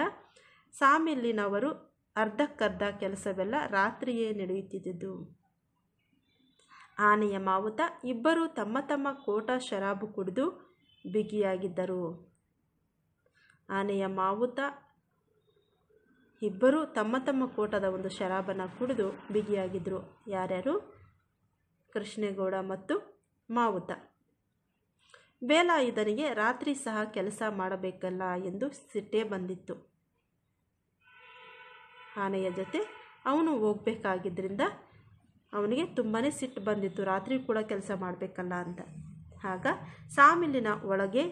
[SPEAKER 1] ಸಾಮಿಲಿನವರು ಅರ್ಧಕ್ಕರ್ಧ ಕೆಲಸವೆಲ್ಲ ರಾತ್ರಿಯೇ ನಡೆಯುತ್ತಿದ್ದುದು ಆನೆಯ ಮಾವುತ ಇಬ್ಬರೂ ತಮ್ಮ ತಮ್ಮ ಕೋಟ ಶರಾಬು ಕುಡಿದು ಬಿಗಿಯಾಗಿದ್ದರು ಆನೆಯ ಮಾವುತ ಇಬ್ಬರೂ ತಮ್ಮ ತಮ್ಮ ಕೋಟದ ಒಂದು ಶರಾಬನ್ನು ಕುಡಿದು ಬಿಗಿಯಾಗಿದ್ದರು ಯಾರ್ಯಾರು ಕೃಷ್ಣೇಗೌಡ ಮತ್ತು ಮಾವುತ ಇದನಿಗೆ ರಾತ್ರಿ ಸಹ ಕೆಲಸ ಮಾಡಬೇಕಲ್ಲ ಎಂದು ಸಿಟ್ಟೆ ಬಂದಿತ್ತು ಆನೆಯ ಜೊತೆ ಅವನು ಹೋಗ್ಬೇಕಾಗಿದ್ದರಿಂದ ಅವನಿಗೆ ತುಂಬಾ ಸಿಟ್ಟು ಬಂದಿತ್ತು ರಾತ್ರಿ ಕೂಡ ಕೆಲಸ ಮಾಡಬೇಕಲ್ಲ ಅಂತ ಆಗ ಸಾಮಿಲಿನ ಒಳಗೆ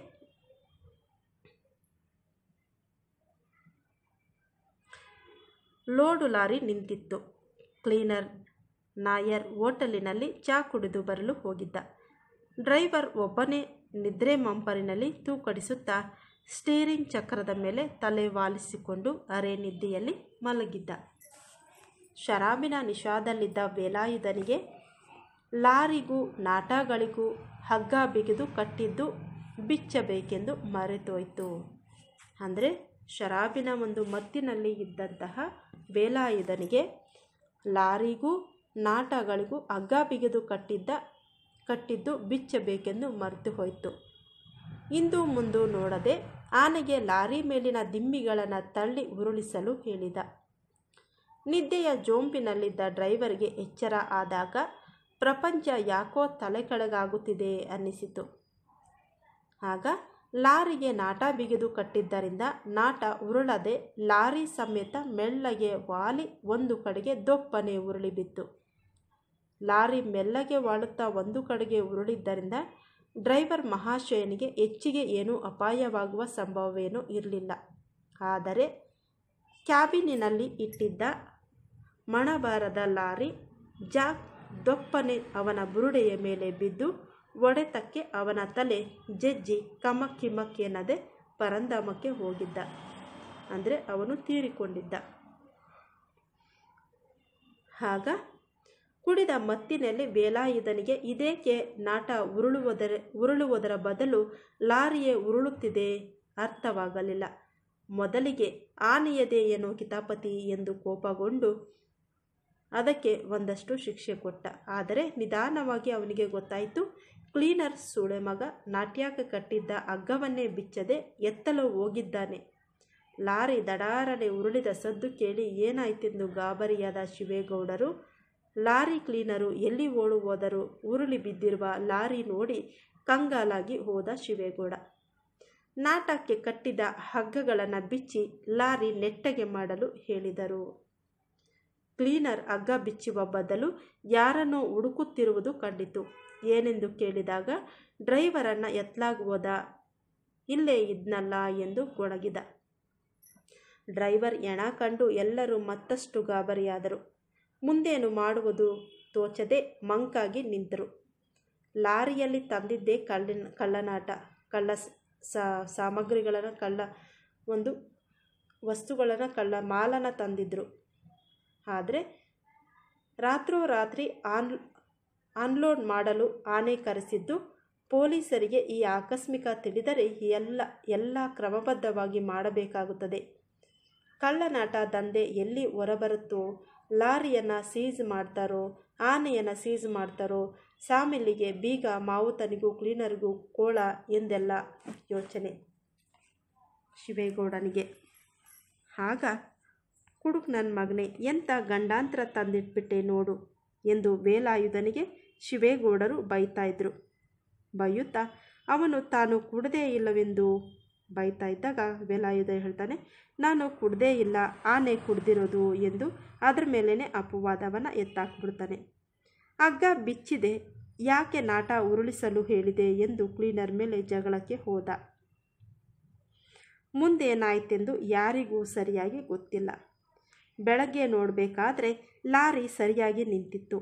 [SPEAKER 1] ಲೋಡು ಲಾರಿ ನಿಂತಿತ್ತು. ಕ್ಲೀನರ್ ನಾಯರ್ ಹೋಟೆಲಿನಲ್ಲಿ ಚಾ ಕುಡಿದು ಬರಲು ಹೋಗಿದ್ದ. ಡ್ರೈವರ್ ಒಬ್ಬನೇ ನಿದ್ರೆ ಮಂಪರಿನಲ್ಲಿ ತೂಕಡಿಸುತ್ತಾ ಸ್ಟೀರಿಂಗ್ ಚಕ್ರದ ಮೇಲೆ ತಲೆ ವಾಲಿಸಿಕೊಂಡು ಅರೆ ನಿದ್ದೆಯಲ್ಲಿ ಮಲಗಿದ್ದ. ಶರಾಬಿನ ನಿಷಾದಲ್ಲಿದ್ದ ವೇಲಾಯುಧನಿಗೆ ಲಾರಿಗೂ ನಾಟಾಗಳಿಗೂ ಹಗ್ಗ ಬಿಗಿದು ಕಟ್ಟಿದ್ದು ಬಿಚ್ಚಬೇಕೆಂದು ಮರೆತೋಯಿತು ಅಂದರೆ ಶರಾಬಿನ ಒಂದು ಮತ್ತಿನಲ್ಲಿ ಇದ್ದಂತಹ ಬೇಲಾಯುಧನಿಗೆ ಲಾರಿಗೂ ನಾಟಗಳಿಗೂ ಹಗ್ಗ ಬಿಗಿದು ಕಟ್ಟಿದ್ದ ಕಟ್ಟಿದ್ದು ಬಿಚ್ಚಬೇಕೆಂದು ಮರೆತು ಹೋಯಿತು ಇಂದು ಮುಂದು ನೋಡದೆ ಆನೆಗೆ ಲಾರಿ ಮೇಲಿನ ದಿಮ್ಮಿಗಳನ್ನು ತಳ್ಳಿ ಉರುಳಿಸಲು ಹೇಳಿದ ನಿದ್ದೆಯ ಜೋಂಪಿನಲ್ಲಿದ್ದ ಡ್ರೈವರ್ಗೆ ಎಚ್ಚರ ಆದಾಗ ಪ್ರಪಂಚ ಯಾಕೋ ತಲೆಕೆಳಗಾಗುತ್ತಿದೆ ಅನ್ನಿಸಿತು ಆಗ ಲಾರಿಗೆ ನಾಟ ಬಿಗಿದು ಕಟ್ಟಿದ್ದರಿಂದ ನಾಟ ಉರುಳದೆ ಲಾರಿ ಸಮೇತ ಮೆಳ್ಳಗೆ ವಾಲಿ ಒಂದು ಕಡೆಗೆ ದೊಪ್ಪನೆ ಉರುಳಿಬಿತ್ತು ಲಾರಿ ಮೆಲ್ಲಗೆ ವಾಳುತ್ತಾ ಒಂದು ಕಡೆಗೆ ಉರುಳಿದ್ದರಿಂದ ಡ್ರೈವರ್ ಮಹಾಶಯನಿಗೆ ಹೆಚ್ಚಿಗೆ ಏನೂ ಅಪಾಯವಾಗುವ ಸಂಭವವೇನೂ ಇರಲಿಲ್ಲ ಆದರೆ ಕ್ಯಾಬಿನಿನಲ್ಲಿ ಇಟ್ಟಿದ್ದ ಮಣಬಾರದ ಲಾರಿ ಜಾಕ್ ದೊಪ್ಪನೆ ಅವನ ಬುರುಡೆಯ ಮೇಲೆ ಬಿದ್ದು ಒಡೆತಕ್ಕೆ ಅವನ ತಲೆ ಜಜ್ಜಿ ಕಮಕ್ಕಿಮಕ್ ಎನ್ನದೆ ಪರಂಧಾಮಕ್ಕೆ ಹೋಗಿದ್ದ ಅಂದರೆ ಅವನು ತೀರಿಕೊಂಡಿದ್ದ ಆಗ ಕುಡಿದ ಮತ್ತಿನಲ್ಲಿ ವೇಲಾಯುಧನಿಗೆ ಇದೇಕೆ ನಾಟ ಉರುಳುವುದರ ಉರುಳುವುದರ ಬದಲು ಲಾರಿಯೇ ಉರುಳುತ್ತಿದೆ ಅರ್ಥವಾಗಲಿಲ್ಲ ಮೊದಲಿಗೆ ಆನೆಯದೇ ಏನು ಕಿತಾಪತಿ ಎಂದು ಕೋಪಗೊಂಡು ಅದಕ್ಕೆ ಒಂದಷ್ಟು ಶಿಕ್ಷೆ ಕೊಟ್ಟ ಆದರೆ ನಿಧಾನವಾಗಿ ಅವನಿಗೆ ಗೊತ್ತಾಯಿತು ಕ್ಲೀನರ್ ಸೂಳೆಮಗ ನಾಟ್ಯಕ್ಕೆ ಕಟ್ಟಿದ್ದ ಹಗ್ಗವನ್ನೇ ಬಿಚ್ಚದೆ ಎತ್ತಲು ಹೋಗಿದ್ದಾನೆ ಲಾರಿ ದಡಾರನೆ ಉರುಳಿದ ಸದ್ದು ಕೇಳಿ ಏನಾಯ್ತೆಂದು ಗಾಬರಿಯಾದ ಶಿವೇಗೌಡರು ಲಾರಿ ಕ್ಲೀನರು ಎಲ್ಲಿ ಓಡು ಹೋದರೂ ಉರುಳಿ ಬಿದ್ದಿರುವ ಲಾರಿ ನೋಡಿ ಕಂಗಾಲಾಗಿ ಹೋದ ಶಿವೇಗೌಡ ನಾಟಕ್ಕೆ ಕಟ್ಟಿದ ಹಗ್ಗಗಳನ್ನು ಬಿಚ್ಚಿ ಲಾರಿ ನೆಟ್ಟಗೆ ಮಾಡಲು ಹೇಳಿದರು ಕ್ಲೀನರ್ ಹಗ್ಗ ಬಿಚ್ಚುವ ಬದಲು ಯಾರನ್ನೋ ಹುಡುಕುತ್ತಿರುವುದು ಕಂಡಿತು ಏನೆಂದು ಕೇಳಿದಾಗ ಡ್ರೈವರನ್ನು ಎತ್ತಲಾಗುವುದ ಇಲ್ಲೇ ಇದ್ನಲ್ಲ ಎಂದು ಕೊಡಗಿದ ಡ್ರೈವರ್ ಎಣ ಕಂಡು ಎಲ್ಲರೂ ಮತ್ತಷ್ಟು ಗಾಬರಿಯಾದರು ಮುಂದೇನು ಮಾಡುವುದು ತೋಚದೆ ಮಂಕಾಗಿ ನಿಂತರು ಲಾರಿಯಲ್ಲಿ ತಂದಿದ್ದೇ ಕಳ್ಳಿನ ಕಳ್ಳನಾಟ ಕಳ್ಳ ಸಾಮಗ್ರಿಗಳನ್ನು ಕಳ್ಳ ಒಂದು ವಸ್ತುಗಳನ್ನು ಕಳ್ಳ ಮಾಲನ್ನು ತಂದಿದ್ದರು ಆದರೆ ರಾತ್ರೋ ರಾತ್ರಿ ಆನ್ ಅನ್ಲೋಡ್ ಮಾಡಲು ಆನೆ ಕರೆಸಿದ್ದು ಪೊಲೀಸರಿಗೆ ಈ ಆಕಸ್ಮಿಕ ತಿಳಿದರೆ ಎಲ್ಲ ಎಲ್ಲ ಕ್ರಮಬದ್ಧವಾಗಿ ಮಾಡಬೇಕಾಗುತ್ತದೆ ಕಳ್ಳನಾಟ ದಂಧೆ ಎಲ್ಲಿ ಹೊರಬರುತ್ತೋ ಲಾರಿಯನ್ನು ಸೀಜ್ ಮಾಡ್ತಾರೋ ಆನೆಯನ್ನು ಸೀಜ್ ಮಾಡ್ತಾರೋ ಸಾಮಿಲಿಗೆ ಬೀಗ ಮಾವುತನಿಗೂ ಕ್ಲೀನರಿಗೂ ಕೋಳ ಎಂದೆಲ್ಲ ಯೋಚನೆ ಶಿವೇಗೌಡನಿಗೆ ಆಗ ಕುಡುಕ್ ನನ್ನ ಮಗನೇ ಎಂಥ ಗಂಡಾಂತರ ತಂದಿಟ್ಬಿಟ್ಟೆ ನೋಡು ಎಂದು ವೇಲಾಯುಧನಿಗೆ ಶಿವೇಗೌಡರು ಬೈತಾ ಇದ್ರು ಬೈಯುತ್ತಾ ಅವನು ತಾನು ಕುಡದೇ ಇಲ್ಲವೆಂದು ಬೈತಾ ಇದ್ದಾಗ ವೇಲಾಯುಧ ಹೇಳ್ತಾನೆ ನಾನು ಕುಡ್ದೇ ಇಲ್ಲ ಆನೆ ಕುಡ್ದಿರೋದು ಎಂದು ಅದರ ಮೇಲೇ ಅಪವಾದವನ್ನು ಎತ್ತಾಕ್ಬಿಡ್ತಾನೆ ಅಗ್ಗ ಬಿಚ್ಚಿದೆ ಯಾಕೆ ನಾಟ ಉರುಳಿಸಲು ಹೇಳಿದೆ ಎಂದು ಕ್ಲೀನರ್ ಮೇಲೆ ಜಗಳಕ್ಕೆ ಹೋದ ಮುಂದೇನಾಯ್ತೆಂದು ಯಾರಿಗೂ ಸರಿಯಾಗಿ ಗೊತ್ತಿಲ್ಲ ಬೆಳಗ್ಗೆ ನೋಡಬೇಕಾದ್ರೆ ಲಾರಿ ಸರಿಯಾಗಿ ನಿಂತಿತ್ತು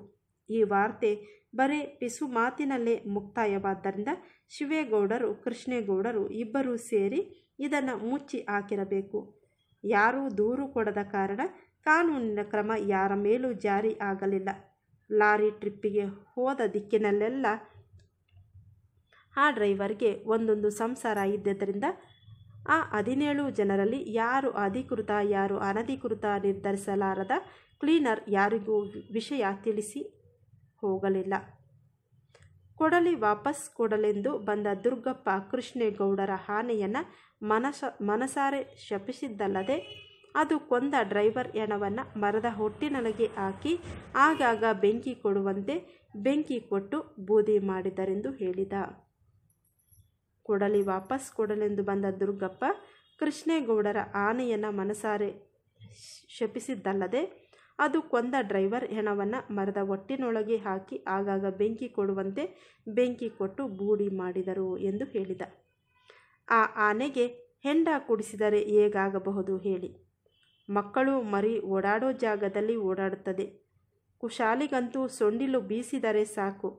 [SPEAKER 1] ಈ ವಾರ್ತೆ ಬರೇ ಪಿಸು ಮಾತಿನಲ್ಲೇ ಮುಕ್ತಾಯವಾದ್ದರಿಂದ ಶಿವೇಗೌಡರು ಕೃಷ್ಣೇಗೌಡರು ಇಬ್ಬರೂ ಸೇರಿ ಇದನ್ನು ಮುಚ್ಚಿ ಹಾಕಿರಬೇಕು ಯಾರೂ ದೂರು ಕೊಡದ ಕಾರಣ ಕಾನೂನಿನ ಕ್ರಮ ಯಾರ ಮೇಲೂ ಜಾರಿ ಆಗಲಿಲ್ಲ ಲಾರಿ ಟ್ರಿಪ್ಪಿಗೆ ಹೋದ ದಿಕ್ಕಿನಲ್ಲೆಲ್ಲ ಆ ಡ್ರೈವರ್ಗೆ ಒಂದೊಂದು ಸಂಸಾರ ಇದ್ದದರಿಂದ ಆ ಹದಿನೇಳು ಜನರಲ್ಲಿ ಯಾರು ಅಧಿಕೃತ ಯಾರು ಅನಧಿಕೃತ ನಿರ್ಧರಿಸಲಾರದ ಕ್ಲೀನರ್ ಯಾರಿಗೂ ವಿಷಯ ತಿಳಿಸಿ ಹೋಗಲಿಲ್ಲ ಕೊಡಲಿ ವಾಪಸ್ ಕೊಡಲೆಂದು ಬಂದ ದುರ್ಗಪ್ಪ ಕೃಷ್ಣೇಗೌಡರ ಹಾನಿಯನ್ನು ಮನಸ ಮನಸಾರೆ ಶಪಿಸಿದ್ದಲ್ಲದೆ ಅದು ಕೊಂದ ಡ್ರೈವರ್ ಎಣವನ್ನು ಮರದ ಹೊಟ್ಟಿನೊಳಗೆ ಹಾಕಿ ಆಗಾಗ ಬೆಂಕಿ ಕೊಡುವಂತೆ ಬೆಂಕಿ ಕೊಟ್ಟು ಬೂದಿ ಮಾಡಿದರೆಂದು ಹೇಳಿದ ಕೊಡಲಿ ವಾಪಸ್ ಕೊಡಲೆಂದು ಬಂದ ದುರ್ಗಪ್ಪ ಕೃಷ್ಣೇಗೌಡರ ಆನೆಯನ್ನು ಮನಸಾರೆ ಶಪಿಸಿದ್ದಲ್ಲದೆ ಅದು ಕೊಂದ ಡ್ರೈವರ್ ಹೆಣವನ್ನು ಮರದ ಒಟ್ಟಿನೊಳಗೆ ಹಾಕಿ ಆಗಾಗ ಬೆಂಕಿ ಕೊಡುವಂತೆ ಬೆಂಕಿ ಕೊಟ್ಟು ಬೂಡಿ ಮಾಡಿದರು ಎಂದು ಹೇಳಿದ ಆ ಆನೆಗೆ ಹೆಂಡ ಕುಡಿಸಿದರೆ ಹೇಗಾಗಬಹುದು ಹೇಳಿ ಮಕ್ಕಳು ಮರಿ ಓಡಾಡೋ ಜಾಗದಲ್ಲಿ ಓಡಾಡುತ್ತದೆ ಕುಶಾಲಿಗಂತೂ ಸೊಂಡಿಲು ಬೀಸಿದರೆ ಸಾಕು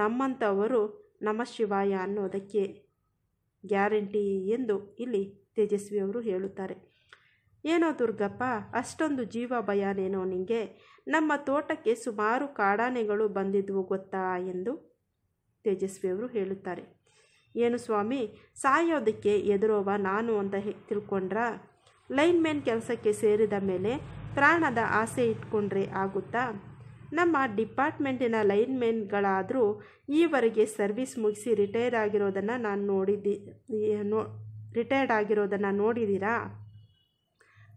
[SPEAKER 1] ನಮ್ಮಂಥವರು ನಮ ಶಿವಾಯ ಅನ್ನೋದಕ್ಕೆ ಗ್ಯಾರಂಟಿ ಎಂದು ಇಲ್ಲಿ ತೇಜಸ್ವಿಯವರು ಹೇಳುತ್ತಾರೆ ಏನೋ ದುರ್ಗಪ್ಪ ಅಷ್ಟೊಂದು ಜೀವ ಭಯನೇನೋ ನಿಂಗೆ ನಮ್ಮ ತೋಟಕ್ಕೆ ಸುಮಾರು ಕಾಡಾನೆಗಳು ಬಂದಿದ್ವು ಗೊತ್ತಾ ಎಂದು ತೇಜಸ್ವಿಯವರು ಹೇಳುತ್ತಾರೆ ಏನು ಸ್ವಾಮಿ ಸಾಯೋದಕ್ಕೆ ಎದುರೋವ ನಾನು ಅಂತ ತಿಳ್ಕೊಂಡ್ರ ಲೈನ್ಮೆನ್ ಕೆಲಸಕ್ಕೆ ಸೇರಿದ ಮೇಲೆ ಪ್ರಾಣದ ಆಸೆ ಇಟ್ಕೊಂಡ್ರೆ ಆಗುತ್ತಾ ನಮ್ಮ ಡಿಪಾರ್ಟ್ಮೆಂಟಿನ ಮ್ಯಾನ್ಗಳಾದರೂ ಈವರೆಗೆ ಸರ್ವಿಸ್ ಮುಗಿಸಿ ರಿಟೈರ್ ಆಗಿರೋದನ್ನು ನಾನು ನೋಡಿದ್ದಿ ನೋ ರಿಟೈರ್ಡ್ ಆಗಿರೋದನ್ನು ನೋಡಿದ್ದೀರಾ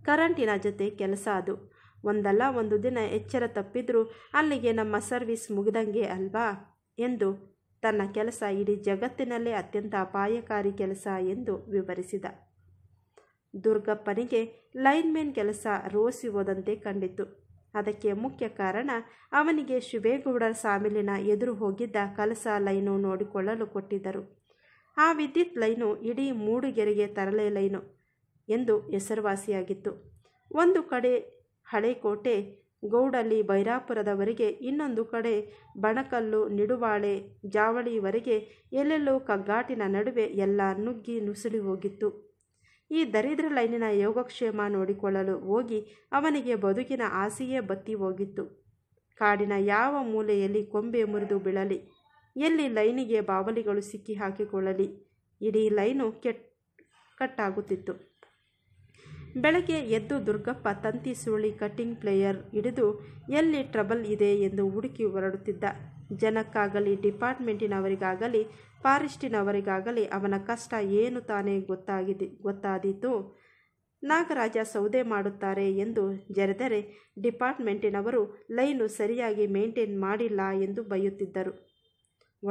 [SPEAKER 1] ಕರೆಂಟಿನ ಜೊತೆ ಕೆಲಸ ಅದು ಒಂದಲ್ಲ ಒಂದು ದಿನ ಎಚ್ಚರ ತಪ್ಪಿದ್ರೂ ಅಲ್ಲಿಗೆ ನಮ್ಮ ಸರ್ವಿಸ್ ಮುಗಿದಂಗೆ ಅಲ್ವಾ ಎಂದು ತನ್ನ ಕೆಲಸ ಇಡೀ ಜಗತ್ತಿನಲ್ಲೇ ಅತ್ಯಂತ ಅಪಾಯಕಾರಿ ಕೆಲಸ ಎಂದು ವಿವರಿಸಿದ ದುರ್ಗಪ್ಪನಿಗೆ ಲೈನ್ಮೇನ್ ಕೆಲಸ ರೋಸಿ ಹೋದಂತೆ ಕಂಡಿತು ಅದಕ್ಕೆ ಮುಖ್ಯ ಕಾರಣ ಅವನಿಗೆ ಶಿವೇಗೌಡರ ಸಾಮಿಲಿನ ಎದುರು ಹೋಗಿದ್ದ ಕಲಸ ಲೈನು ನೋಡಿಕೊಳ್ಳಲು ಕೊಟ್ಟಿದ್ದರು ಆ ವಿದ್ಯುತ್ ಲೈನು ಇಡೀ ಮೂಡುಗೆರೆಗೆ ತರಲೇ ಲೈನು ಎಂದು ಹೆಸರುವಾಸಿಯಾಗಿತ್ತು ಒಂದು ಕಡೆ ಹಳೆಕೋಟೆ ಗೌಡಲ್ಲಿ ಬೈರಾಪುರದವರೆಗೆ ಇನ್ನೊಂದು ಕಡೆ ಬಣಕಲ್ಲು ನಿಡುವಾಳೆ ಜಾವಳಿವರೆಗೆ ಎಲ್ಲೆಲ್ಲೋ ಕಗ್ಗಾಟಿನ ನಡುವೆ ಎಲ್ಲ ನುಗ್ಗಿ ನುಸುಳಿ ಹೋಗಿತ್ತು ಈ ದರಿದ್ರ ಲೈನಿನ ಯೋಗಕ್ಷೇಮ ನೋಡಿಕೊಳ್ಳಲು ಹೋಗಿ ಅವನಿಗೆ ಬದುಕಿನ ಆಸೆಯೇ ಬತ್ತಿ ಹೋಗಿತ್ತು ಕಾಡಿನ ಯಾವ ಮೂಲೆಯಲ್ಲಿ ಕೊಂಬೆ ಮುರಿದು ಬೀಳಲಿ ಎಲ್ಲಿ ಲೈನಿಗೆ ಬಾವಲಿಗಳು ಸಿಕ್ಕಿ ಹಾಕಿಕೊಳ್ಳಲಿ ಇಡೀ ಲೈನು ಕೆಟ್ ಕಟ್ಟಾಗುತ್ತಿತ್ತು ಬೆಳಗ್ಗೆ ಎದ್ದು ದುರ್ಗಪ್ಪ ತಂತಿ ಸುರುಳಿ ಕಟ್ಟಿಂಗ್ ಪ್ಲೇಯರ್ ಹಿಡಿದು ಎಲ್ಲಿ ಟ್ರಬಲ್ ಇದೆ ಎಂದು ಹುಡುಕಿ ಹೊರಡುತ್ತಿದ್ದ ಜನಕ್ಕಾಗಲಿ ಡಿಪಾರ್ಟ್ಮೆಂಟಿನವರಿಗಾಗಲಿ ಫಾರೆಸ್ಟಿನವರಿಗಾಗಲಿ ಅವನ ಕಷ್ಟ ಏನು ತಾನೇ ಗೊತ್ತಾಗಿದೆ ಗೊತ್ತಾದೀತು ನಾಗರಾಜ ಸೌದೆ ಮಾಡುತ್ತಾರೆ ಎಂದು ಜರೆದರೆ ಡಿಪಾರ್ಟ್ಮೆಂಟಿನವರು ಲೈನು ಸರಿಯಾಗಿ ಮೇಂಟೈನ್ ಮಾಡಿಲ್ಲ ಎಂದು ಬೈಯುತ್ತಿದ್ದರು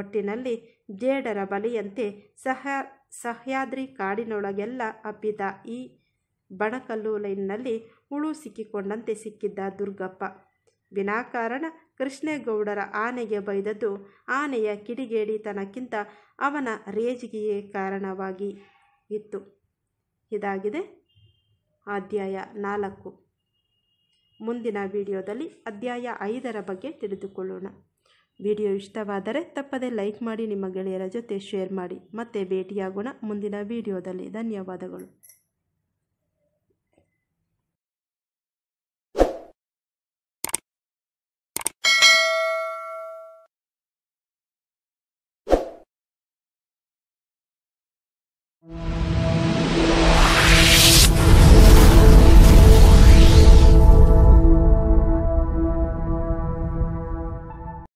[SPEAKER 1] ಒಟ್ಟಿನಲ್ಲಿ ಜೇಡರ ಬಲಿಯಂತೆ ಸಹ ಸಹ್ಯಾದ್ರಿ ಕಾಡಿನೊಳಗೆಲ್ಲ ಅಪ್ಪಿದ ಈ ಬಣಕಲ್ಲು ಲೈನ್ನಲ್ಲಿ ಹುಳು ಸಿಕ್ಕಿಕೊಂಡಂತೆ ಸಿಕ್ಕಿದ್ದ ದುರ್ಗಪ್ಪ ವಿನಾಕಾರಣ ಕೃಷ್ಣೇಗೌಡರ ಆನೆಗೆ ಬೈದದ್ದು ಆನೆಯ ಕಿಡಿಗೇಡಿತನಕ್ಕಿಂತ ಅವನ ರೇಜಿಗೆಯೇ ಕಾರಣವಾಗಿ ಇತ್ತು ಇದಾಗಿದೆ ಅಧ್ಯಾಯ ನಾಲ್ಕು ಮುಂದಿನ ವಿಡಿಯೋದಲ್ಲಿ ಅಧ್ಯಾಯ ಐದರ ಬಗ್ಗೆ ತಿಳಿದುಕೊಳ್ಳೋಣ ವಿಡಿಯೋ ಇಷ್ಟವಾದರೆ ತಪ್ಪದೇ ಲೈಕ್ ಮಾಡಿ ನಿಮ್ಮ ಗೆಳೆಯರ ಜೊತೆ ಶೇರ್ ಮಾಡಿ ಮತ್ತೆ ಭೇಟಿಯಾಗೋಣ ಮುಂದಿನ ವಿಡಿಯೋದಲ್ಲಿ ಧನ್ಯವಾದಗಳು